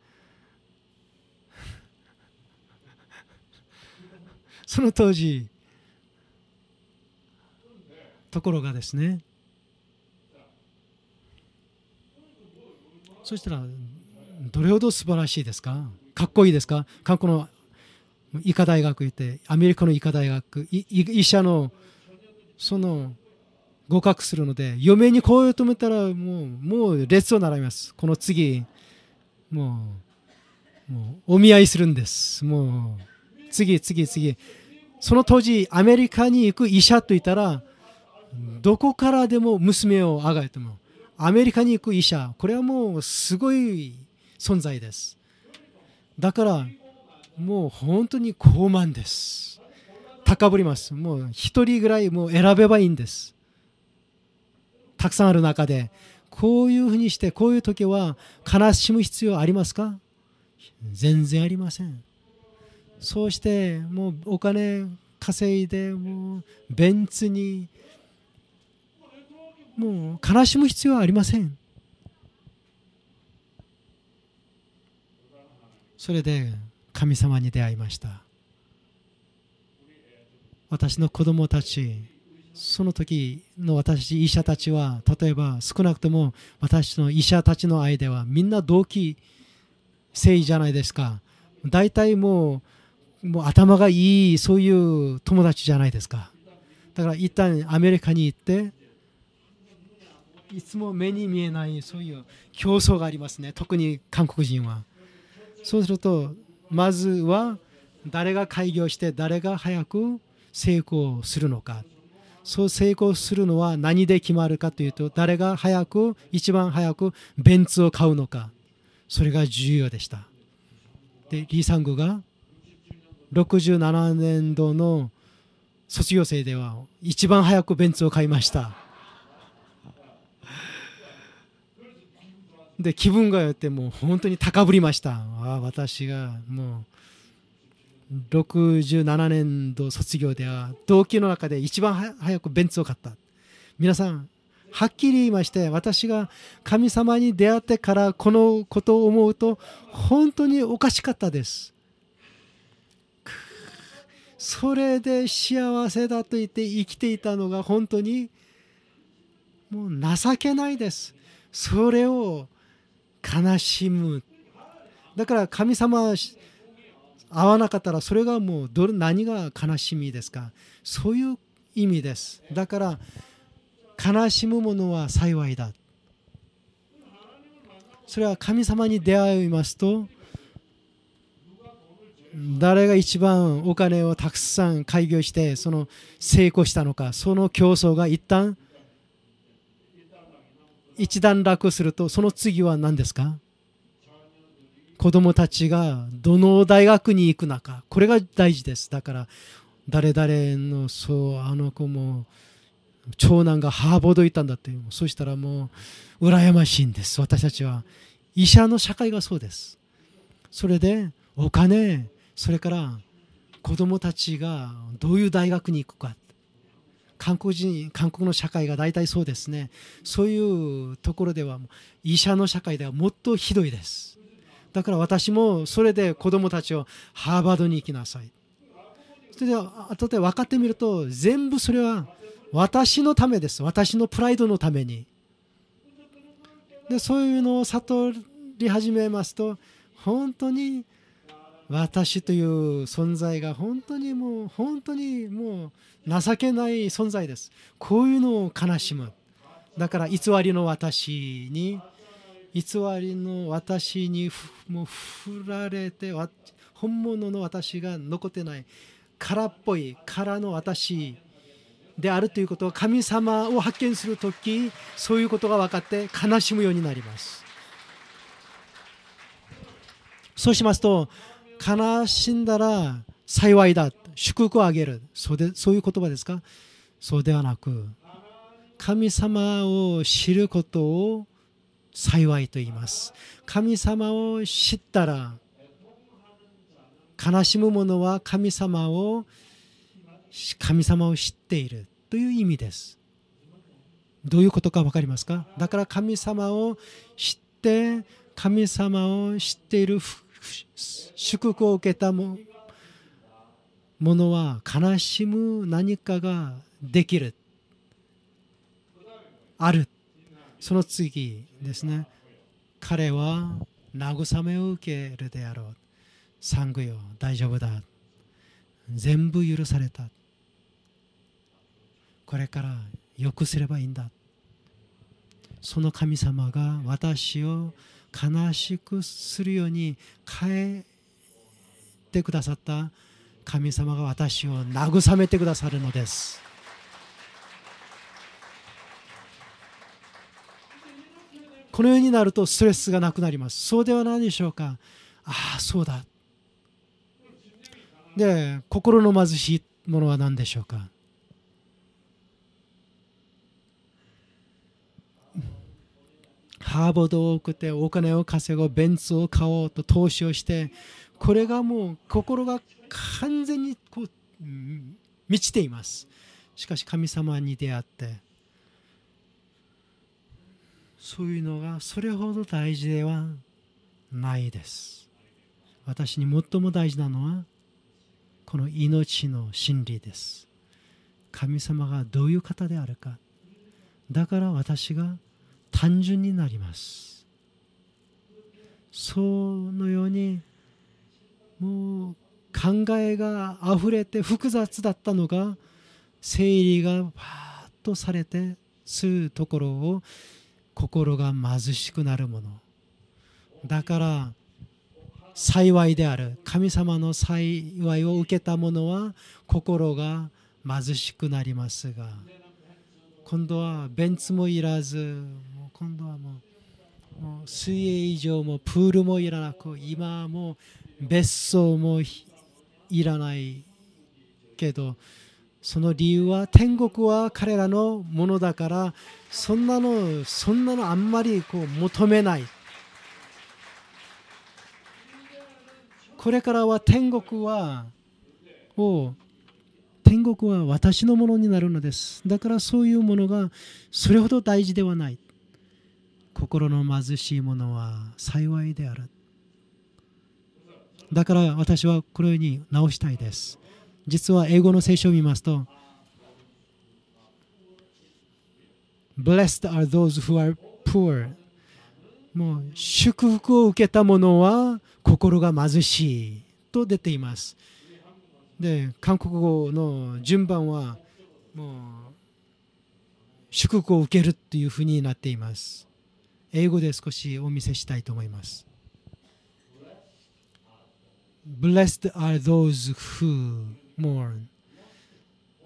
その当時ところがですねそしたらどれほど素晴らしいですかかっこいいですか韓国の医科大学行ってアメリカの医科大学医者のその合格するので嫁にこう止めたらもうもう列を並びますこの次もうもうお見合いするんですもう。次、次、次。その当時、アメリカに行く医者といたら、どこからでも娘をあがいても、アメリカに行く医者、これはもうすごい存在です。だから、もう本当に高慢です。高ぶります。もう一人ぐらいもう選べばいいんです。たくさんある中で、こういうふうにして、こういう時は悲しむ必要ありますか全然ありません。そうしてもうお金稼いでもうベンツにもう悲しむ必要はありませんそれで神様に出会いました私の子供たちその時の私医者たちは例えば少なくとも私の医者たちの間はみんな同期生じゃないですか大体もうもう頭がいいそういう友達じゃないですかだから一旦アメリカに行っていつも目に見えないそういう競争がありますね特に韓国人はそうするとまずは誰が開業して誰が早く成功するのかそう成功するのは何で決まるかというと誰が早く一番早くベンツを買うのかそれが重要でしたでリー・サングが67年度の卒業生では一番早くベンツを買いましたで気分がよってもう本当に高ぶりましたあ私がもう67年度卒業では同期の中で一番早くベンツを買った皆さんはっきり言いまして私が神様に出会ってからこのことを思うと本当におかしかったですそれで幸せだと言って生きていたのが本当にもう情けないですそれを悲しむだから神様会わなかったらそれがもうどれ何が悲しみですかそういう意味ですだから悲しむものは幸いだそれは神様に出会いますと誰が一番お金をたくさん開業してその成功したのかその競争が一旦一段落するとその次は何ですか子どもたちがどの大学に行くのかこれが大事ですだから誰々のそうあの子も長男がハーボード行ったんだってそしたらもう羨ましいんです私たちは医者の社会がそうですそれでお金それから子どもたちがどういう大学に行くか韓国人韓国の社会が大体そうですねそういうところでは医者の社会ではもっとひどいですだから私もそれで子どもたちをハーバードに行きなさいそれで後で分かってみると全部それは私のためです私のプライドのためにでそういうのを悟り始めますと本当に私という存在が本当にもう本当にもう情けない存在ですこういうのを悲しむだから偽りの私に偽りの私にもう振られて本物の私が残ってない空っぽい空の私であるということは神様を発見する時そういうことが分かって悲しむようになりますそうしますと悲しんだら幸いだ祝福をあげるそうでそういう言葉ですかそうではなく神様を知ることを幸いと言います神様を知ったら悲しむ者は神様を神様を知っているという意味ですどういうことか分かりますかだから神様を知って神様を知っている祝福を受けたものは悲しむ何かができるあるその次ですね彼は慰めを受けるであろう産後よ大丈夫だ全部許されたこれからよくすればいいんだその神様が私を悲しくするように変えてくださった神様が私を慰めてくださるのです。このようになるとストレスがなくなります。そうではないでしょうか。ああ、そうだ。で、心の貧しいものは何でしょうか。ハーボードを送ってお金を稼ごうベンツを買おうと投資をしてこれがもう心が完全にこう満ちていますしかし神様に出会ってそういうのがそれほど大事ではないです私に最も大事なのはこの命の真理です神様がどういう方であるかだから私が単純になりますそのようにもう考えがあふれて複雑だったのが整理がわーっとされてするところを心が貧しくなるものだから幸いである神様の幸いを受けた者は心が貧しくなりますが今度はベンツもいらず今度はもうもう水泳以上もプールもいらなく今も別荘もいらないけどその理由は天国は彼らのものだからそんなのそんなのあんまりこう求めないこれからは天国はを天国は私のものになるのですだからそういうものがそれほど大事ではない心の貧しい者は幸いであるだから私はこのように直したいです実は英語の聖書を見ますと Blessed are those who are poor もう祝福を受けた者は心が貧しいと出ていますで韓国語の順番はもう祝福を受けるというふうになっています英語で少しお見せしたいと思います。Blessed are those who mourn.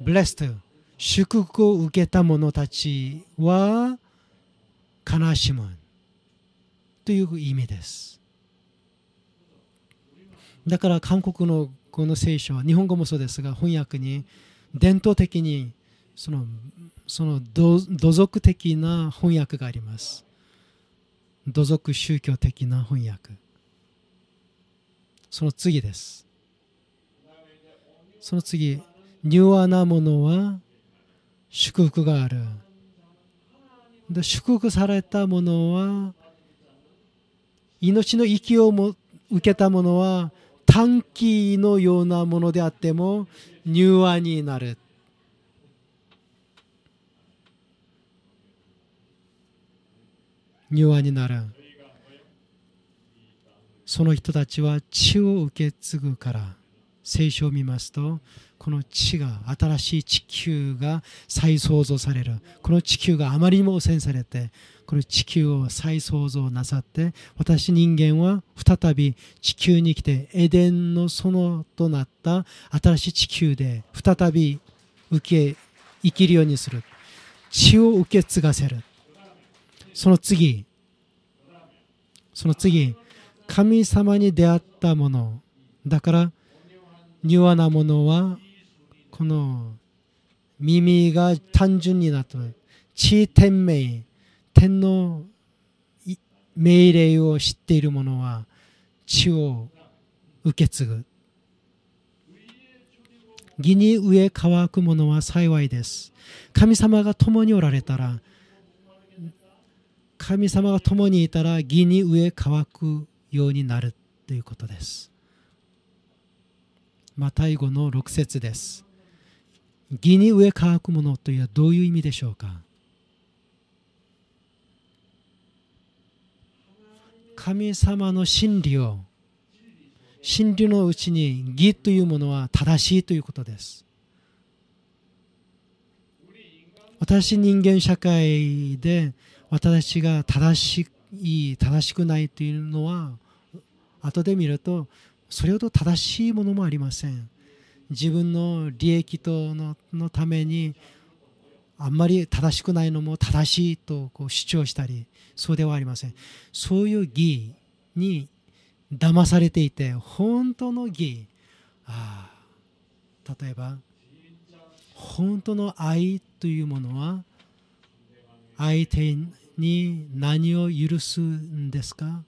Blessed 祝福を受けた者たちは悲しむという意味です。だから韓国のこの聖書は日本語もそうですが翻訳に伝統的にそのその土俗的な翻訳があります。土俗宗教的な翻訳その次ですその次柔和なものは祝福があるで祝福されたものは命の息をも受けたものは短期のようなものであっても柔和になる庭になるその人たちは血を受け継ぐから聖書を見ますとこの地が新しい地球が再創造されるこの地球があまりにも汚染されてこの地球を再創造なさって私人間は再び地球に来てエデンの園となった新しい地球で再び受け生きるようにする血を受け継がせるその次その次神様に出会ったものだから柔和なものはこの耳が単純になった地天命天の命令を知っているものは地を受け継ぐ義に上乾くものは幸いです神様が共におられたら神様が共にいたら義に植え乾くようになるということです。マタイ語の6節です。義に植え乾くものというのはどういう意味でしょうか神様の真理を真理のうちに義というものは正しいということです。私人間社会で私が正しい正しくないというのは後で見るとそれほど正しいものもありません自分の利益とののためにあんまり正しくないのも正しいとこう主張したりそうではありませんそういう義に騙されていて本当の義あ例えば本当の愛というものは相手に何を許すんですか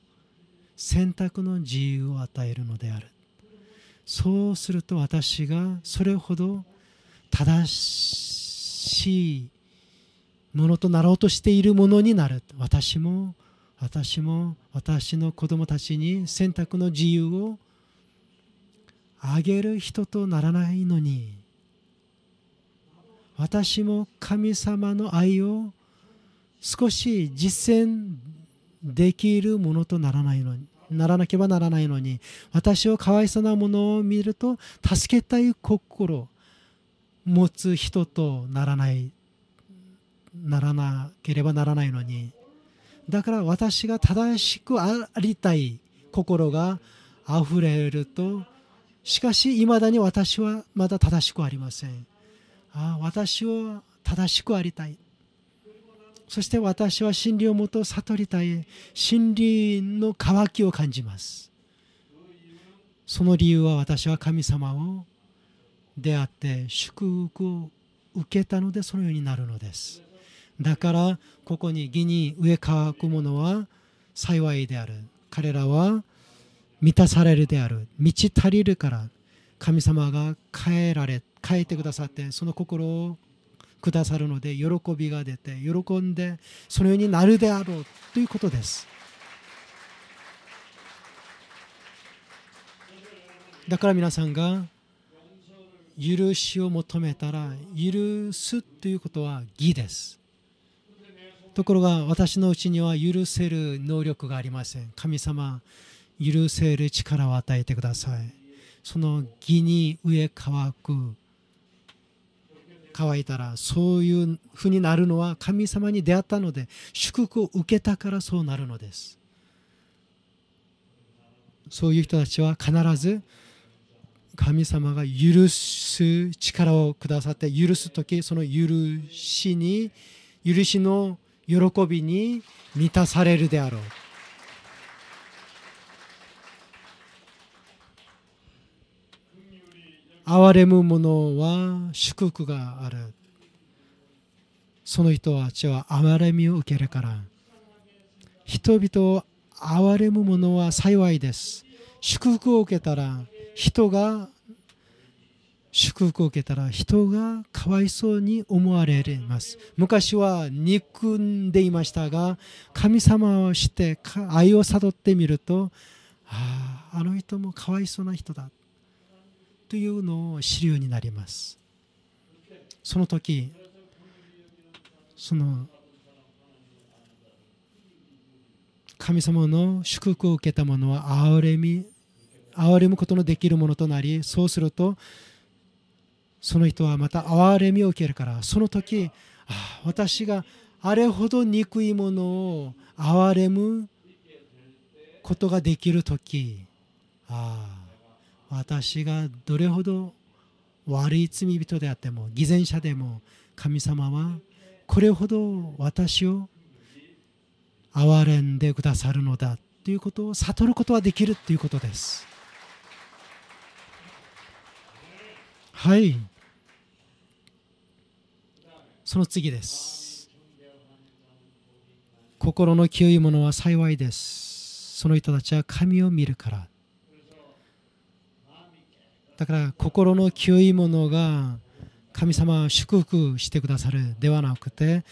選択の自由を与えるのであるそうすると私がそれほど正しいものとなろうとしているものになる私も私も私の子供たちに選択の自由をあげる人とならないのに私も神様の愛を少し実践できるものとならないのにならなければならないのに私をかわいそうなものを見ると助けたい心を持つ人とならないならなければならないのにだから私が正しくありたい心があふれるとしかしいまだに私はまだ正しくありませんあ私を正しくありたいそして私は真理をもと悟りたい真理の渇きを感じますその理由は私は神様を出会って祝福を受けたのでそのようになるのですだからここに義に植え乾くものは幸いである彼らは満たされるである満ち足りるから神様が変えられ変えてくださってその心をくださるので喜びが出て喜んでそのようになるであろうということですだから皆さんが許しを求めたら許すということは義ですところが私のうちには許せる能力がありません神様許せる力を与えてくださいその義に上乾く乾いたらそういうふうになるのは神様に出会ったので祝福を受けたからそうなるのですそういう人たちは必ず神様が許す力をくださって許す時その許しに許しの喜びに満たされるであろう憐れむ者は祝福があるその人たちは憐れみを受けるから人々を憐れむ者は幸いです祝福を受けたら人が祝福を受けたら人がかわいそうに思われます昔は憎んでいましたが神様をして愛を悟ってみるとあああの人もかわいそうな人だというのを主流になりますその時その神様の祝福を受けた者は憐れみ憐れむことのできるものとなりそうするとその人はまた憐れみを受けるからその時あ私があれほど憎いものを憐れむことができる時ああ私がどれほど悪い罪人であっても偽善者でも神様はこれほど私を憐れんでくださるのだということを悟ることはできるということですはいその次です心の清いものは幸いですその人たちは神を見るからだから心の清いものが神様祝福してくださるではなくて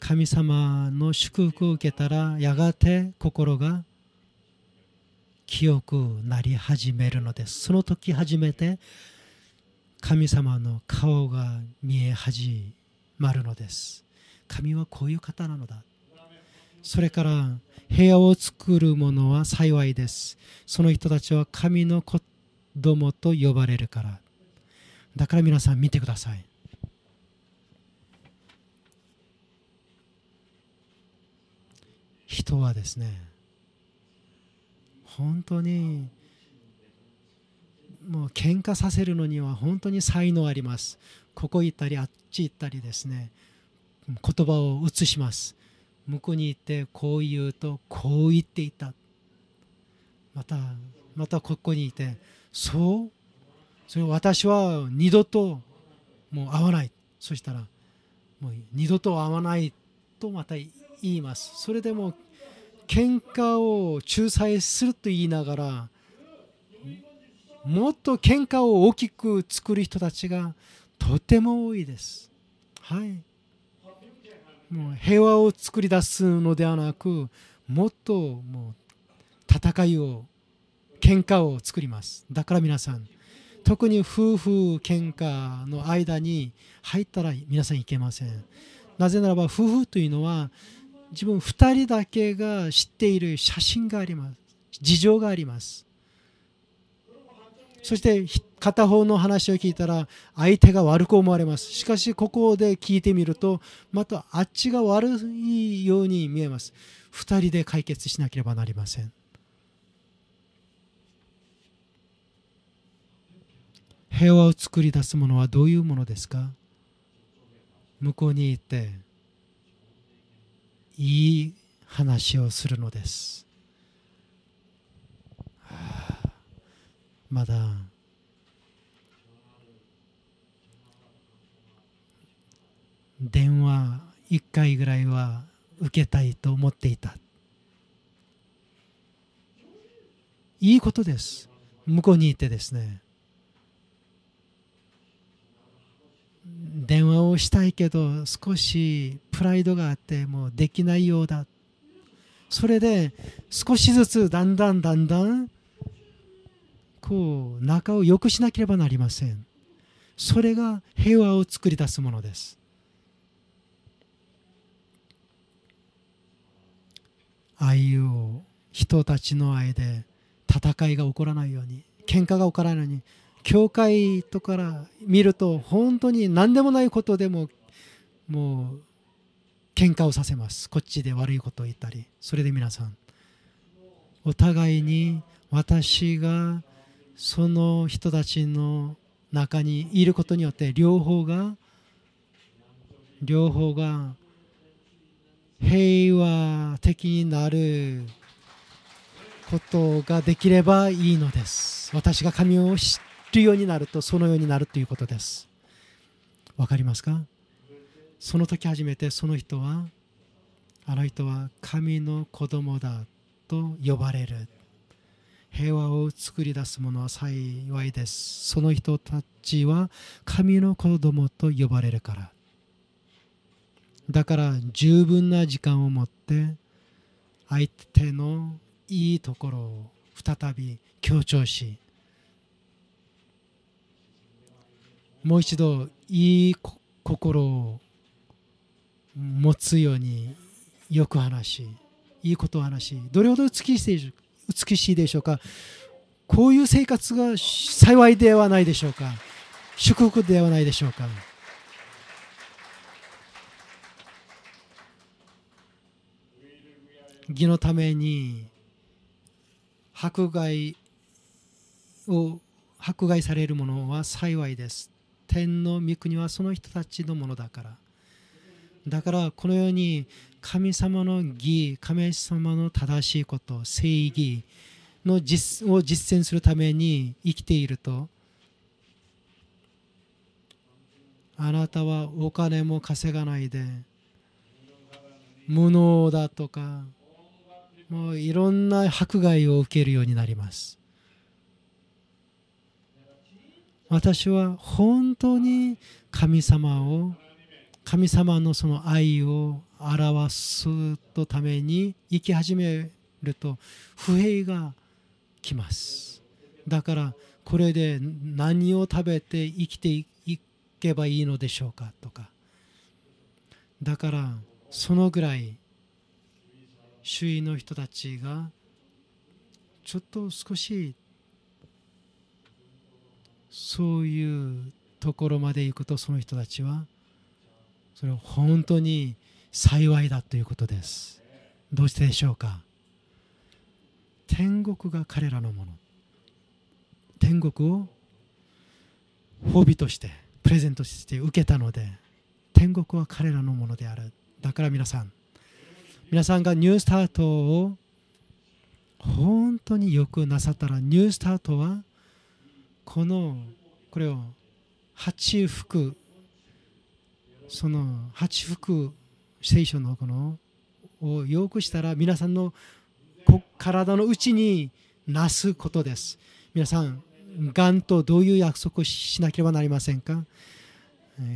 神様の祝福を受けたらやがて心が清くなり始めるのですその時初めて神様の顔が見え始まるのです神はこういう方なのだそれから部屋を作る者は幸いですその人たちは神のどもと呼ばれるからだから皆さん見てください人はですね本当にもう喧嘩させるのには本当に才能ありますここ行ったりあっち行ったりですね言葉を移します向こうに行ってこう言うとこう言っていたまたまたここにいてそうそれ私は二度ともう会わないそしたらもう二度と会わないとまた言いますそれでも喧嘩を仲裁すると言いながらもっと喧嘩を大きく作る人たちがとても多いです。はい、もう平和を作り出すのではなくもっともう戦いを喧嘩を作りますだから皆さん特に夫婦喧嘩の間に入ったら皆さんいけませんなぜならば夫婦というのは自分2人だけが知っている写真があります事情がありますそして片方の話を聞いたら相手が悪く思われますしかしここで聞いてみるとまたあっちが悪いように見えます2人で解決しなければなりません平和を作り出すものはどういうものですか向こうに行っていい話をするのです、はあ、まだ電話1回ぐらいは受けたいと思っていたいいことです向こうにいてですね電話をしたいけど少しプライドがあってもうできないようだそれで少しずつだんだんだんだんこう仲を良くしなければなりませんそれが平和を作り出すものですああいう人たちの間で戦いが起こらないように喧嘩が起こらないように教会とから見ると本当に何でもないことでももう喧嘩をさせますこっちで悪いことを言ったりそれで皆さんお互いに私がその人たちの中にいることによって両方が両方が平和的になることができればいいのです私が神を知るようになるとそのようになるということですわかりますかその時初めてその人はあの人は神の子供だと呼ばれる平和を作り出すものは幸いですその人たちは神の子供と呼ばれるからだから十分な時間を持って相手のいいところを再び強調しもう一度いい心を持つようによく話しいいことを話しどれほど美しいでしょうかこういう生活が幸いではないでしょうか祝福ではないでしょうか義のために迫害を迫害されるものは幸いです天の御国はその人たちのものだからだからこのように神様の義神様の正しいこと正義の実を実践するために生きているとあなたはお金も稼がないで無能だとかもういろんな迫害を受けるようになります私は本当に神様を神様のその愛を表すとために生き始めると不平が来ますだからこれで何を食べて生きていけばいいのでしょうかとかだからそのぐらい周囲の人たちがちょっと少しそういうところまで行くとその人たちはそれは本当に幸いだということですどうしてでしょうか天国が彼らのもの天国を褒美としてプレゼントして受けたので天国は彼らのものであるだから皆さん皆さんがニュースタートを本当によくなさったらニュースタートはこのこれを八福その八福聖書のこのをよくしたら皆さんの体の内になすことです皆さんがんとどういう約束をしなければなりませんか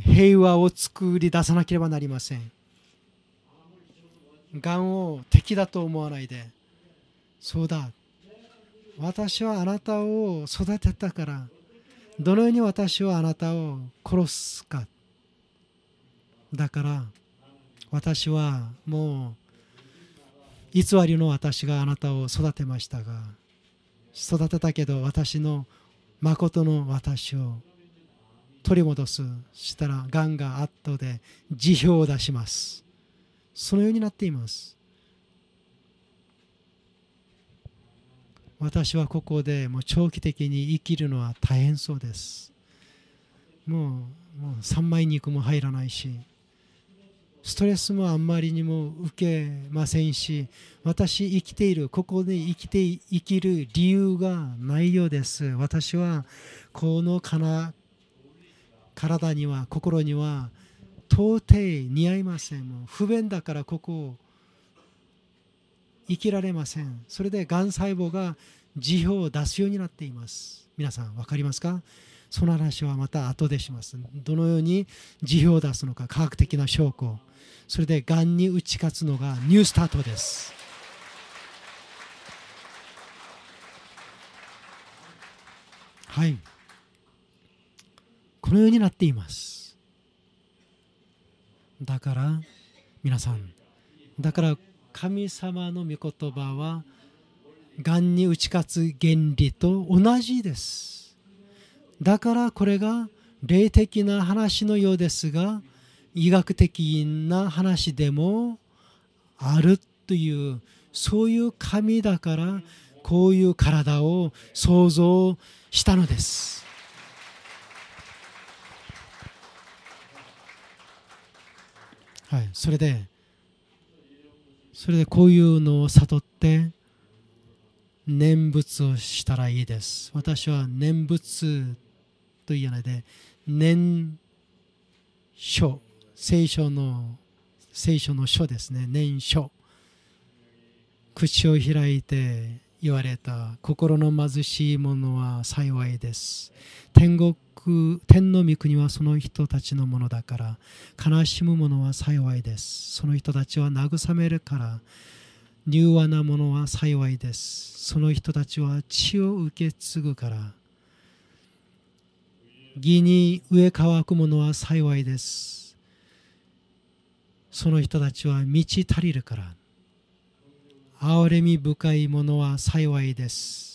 平和を作り出さなければなりませんがんを敵だと思わないでそうだ私はあなたを育てたからどのように私はあなたを殺すかだから私はもう偽りの私があなたを育てましたが育てたけど私の誠の私を取り戻すしたらがんが圧倒で辞表を出しますそのようになっています私はここでもう長期的に生きるのは大変そうですもうもう3枚肉も入らないしストレスもあんまりにも受けませんし私生きているここで生きて生きる理由がないようです私はこのかな体には心には到底似合いませんもう不便だからここを生きられませんそれでがん細胞が辞表を出すようになっています皆さん分かりますかその話はまた後でしますどのように辞表を出すのか科学的な証拠それでがんに打ち勝つのがニュースタートですはいこのようになっていますだから皆さんだから神様の御言葉はがんに打ち勝つ原理と同じですだからこれが霊的な話のようですが医学的な話でもあるというそういう神だからこういう体を想像したのですはいそれでそれでこういうのを悟って念仏をしたらいいです私は念仏と言うないで念書聖書の聖書の書ですね念書口を開いて言われた心の貧しい者は幸いです天国天の御国はその人たちのものだから悲しむ者は幸いですその人たちは慰めるから柔和な者は幸いですその人たちは血を受け継ぐから義に植え乾く者は幸いですその人たちは満ち足りるから憐れみ深い者は幸いです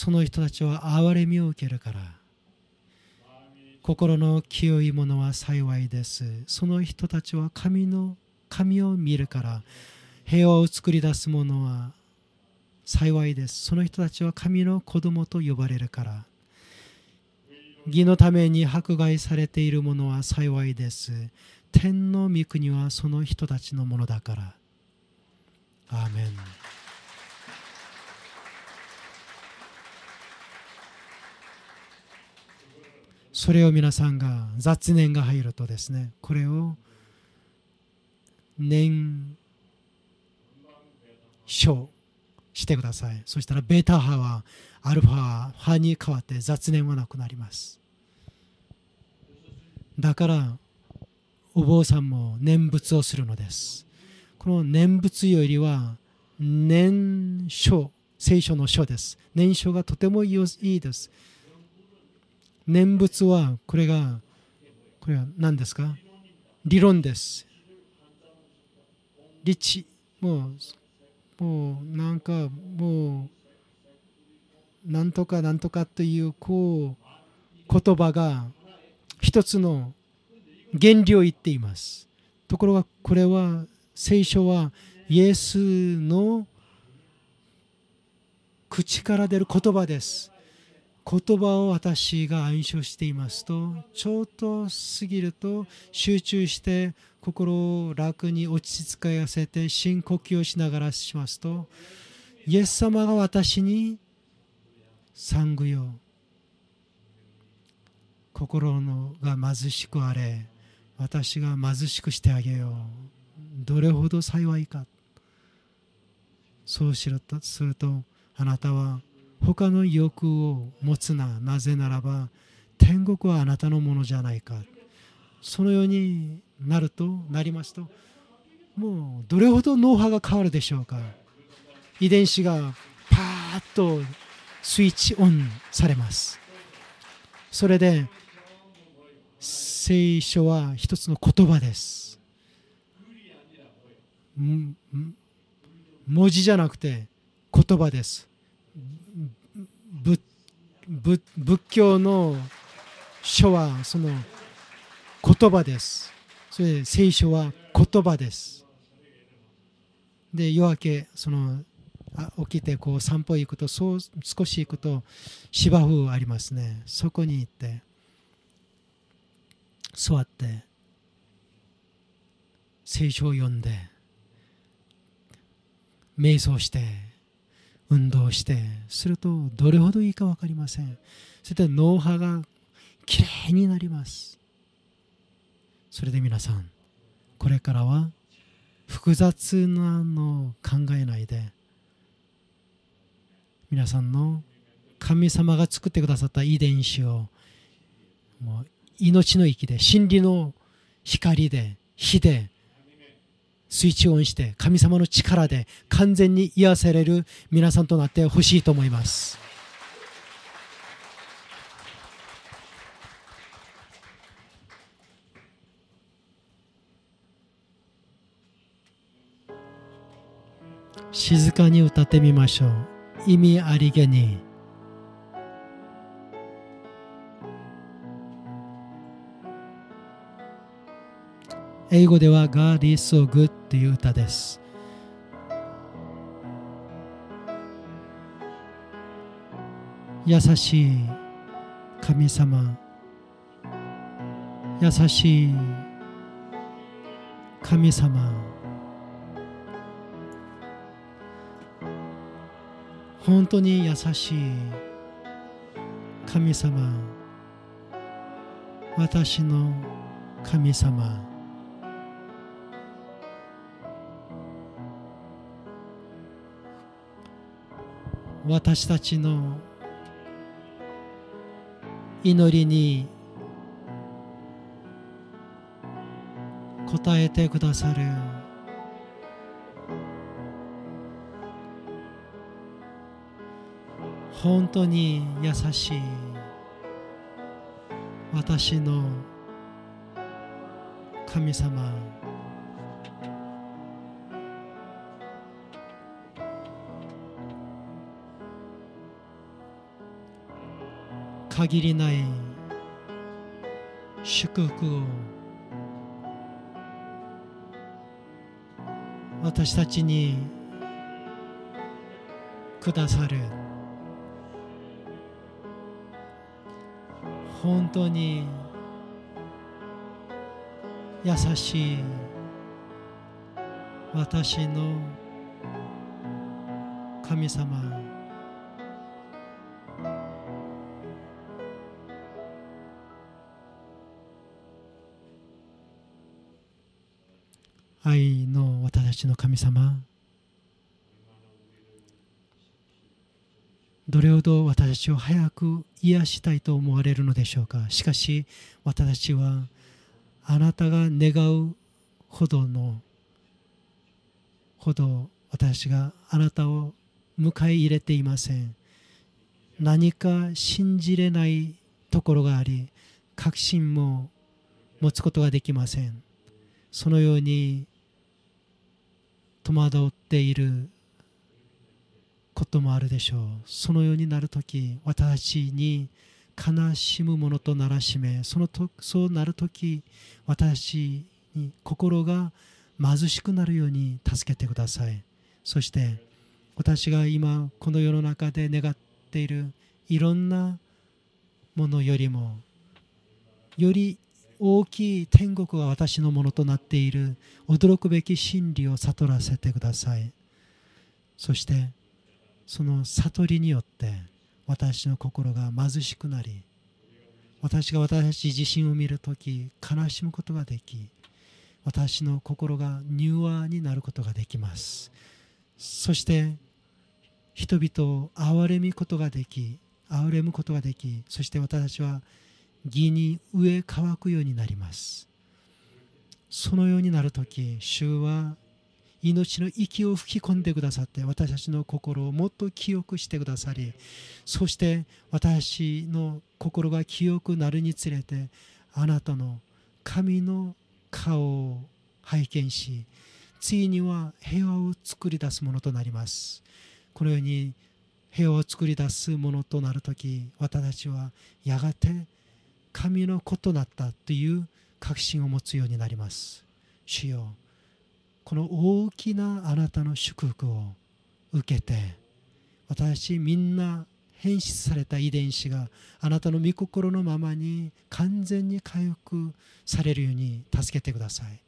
その人たちは憐れみを受けるから心の清いものは幸いですその人たちは神の神を見るから平和を作り出すものは幸いですその人たちは神の子供と呼ばれるから義のために迫害されているものは幸いです天の御国はその人たちのものだからアーメンそれを皆さんが雑念が入るとですねこれを念書してくださいそしたらベータ波はアルファ波に変わって雑念はなくなりますだからお坊さんも念仏をするのですこの念仏よりは念書聖書の書です念書がとてもいいです念仏はこれがこれは何ですか理論です理知もうもうなんかもうなんとかなんとかというこう言葉が一つの原理を言っていますところがこれは聖書はイエスの口から出る言葉です言葉を私が暗唱していますとちょっと過ぎると集中して心を楽に落ち着かせて深呼吸をしながらしますとイエス様が私に産後よ心のが貧しくあれ私が貧しくしてあげようどれほど幸いかそうするとあなたは他の欲を持つななぜならば天国はあなたのものじゃないかそのようになるとなりますともうどれほど脳波が変わるでしょうか遺伝子がパーッとスイッチオンされますそれで聖書は一つの言葉です文字じゃなくて言葉です仏仏教の書はその言葉です。それで聖書は言葉です。で夜明けその起きてこう散歩行くとそう少し行くと芝生ありますねそこに行って座って聖書を読んで瞑想して運動してするとどれほどいいか分かりませんそして脳波がきれいになりますそれで皆さんこれからは複雑なのを考えないで皆さんの神様が作ってくださった遺伝子をもう命の息で真理の光で火でスイッチオンして神様の力で完全に癒される皆さんとなってほしいと思います。静かに歌ってみましょう意味ありげに英語では God is so good ていう歌です。優しい神様優しい神様本当に優しい神様私の神様私たちの祈りに応えてくださる本当に優しい私の神様限りない祝福を私たちにくださる本当に優しい私の神様神様どれほど私たちを早く癒したいと思われるのでしょうかしかし私たちはあなたが願うほどのほど私があなたを迎え入れていません何か信じれないところがあり確信も持つことができませんそのように戸惑っていることもあるでしょうそのようになる時私に悲しむものとならしめそのとそうなる時私に心が貧しくなるように助けてくださいそして私が今この世の中で願っているいろんなものよりもより大きい天国が私のものとなっている驚くべき真理を悟らせてくださいそしてその悟りによって私の心が貧しくなり私が私自身を見るとき悲しむことができ私の心が柔和になることができますそして人々を憐れみことができ憐れむことができそして私は義に上乾くようになりますそのようになる時主は命の息を吹き込んでくださって私たちの心をもっと清くしてくださりそして私の心が清くなるにつれてあなたの神の顔を拝見しついには平和を作り出すものとなりますこのように平和を作り出すものとなる時私たちはやがて神の子となったという確信を持つようになります主よこの大きなあなたの祝福を受けて私みんな変質された遺伝子があなたの御心のままに完全に回復されるように助けてください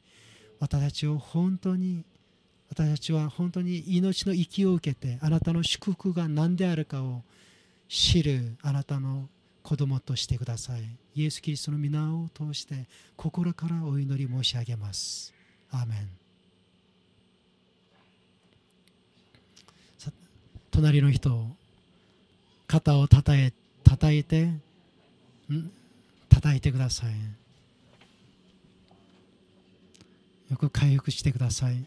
私たちを本当に私たちは本当に命の息を受けてあなたの祝福が何であるかを知るあなたの子供としてくださいイエス・キリストの皆を通して心からお祈り申し上げます。アーメン隣の人肩をたたえ叩いて叩いてくださいよく回復してください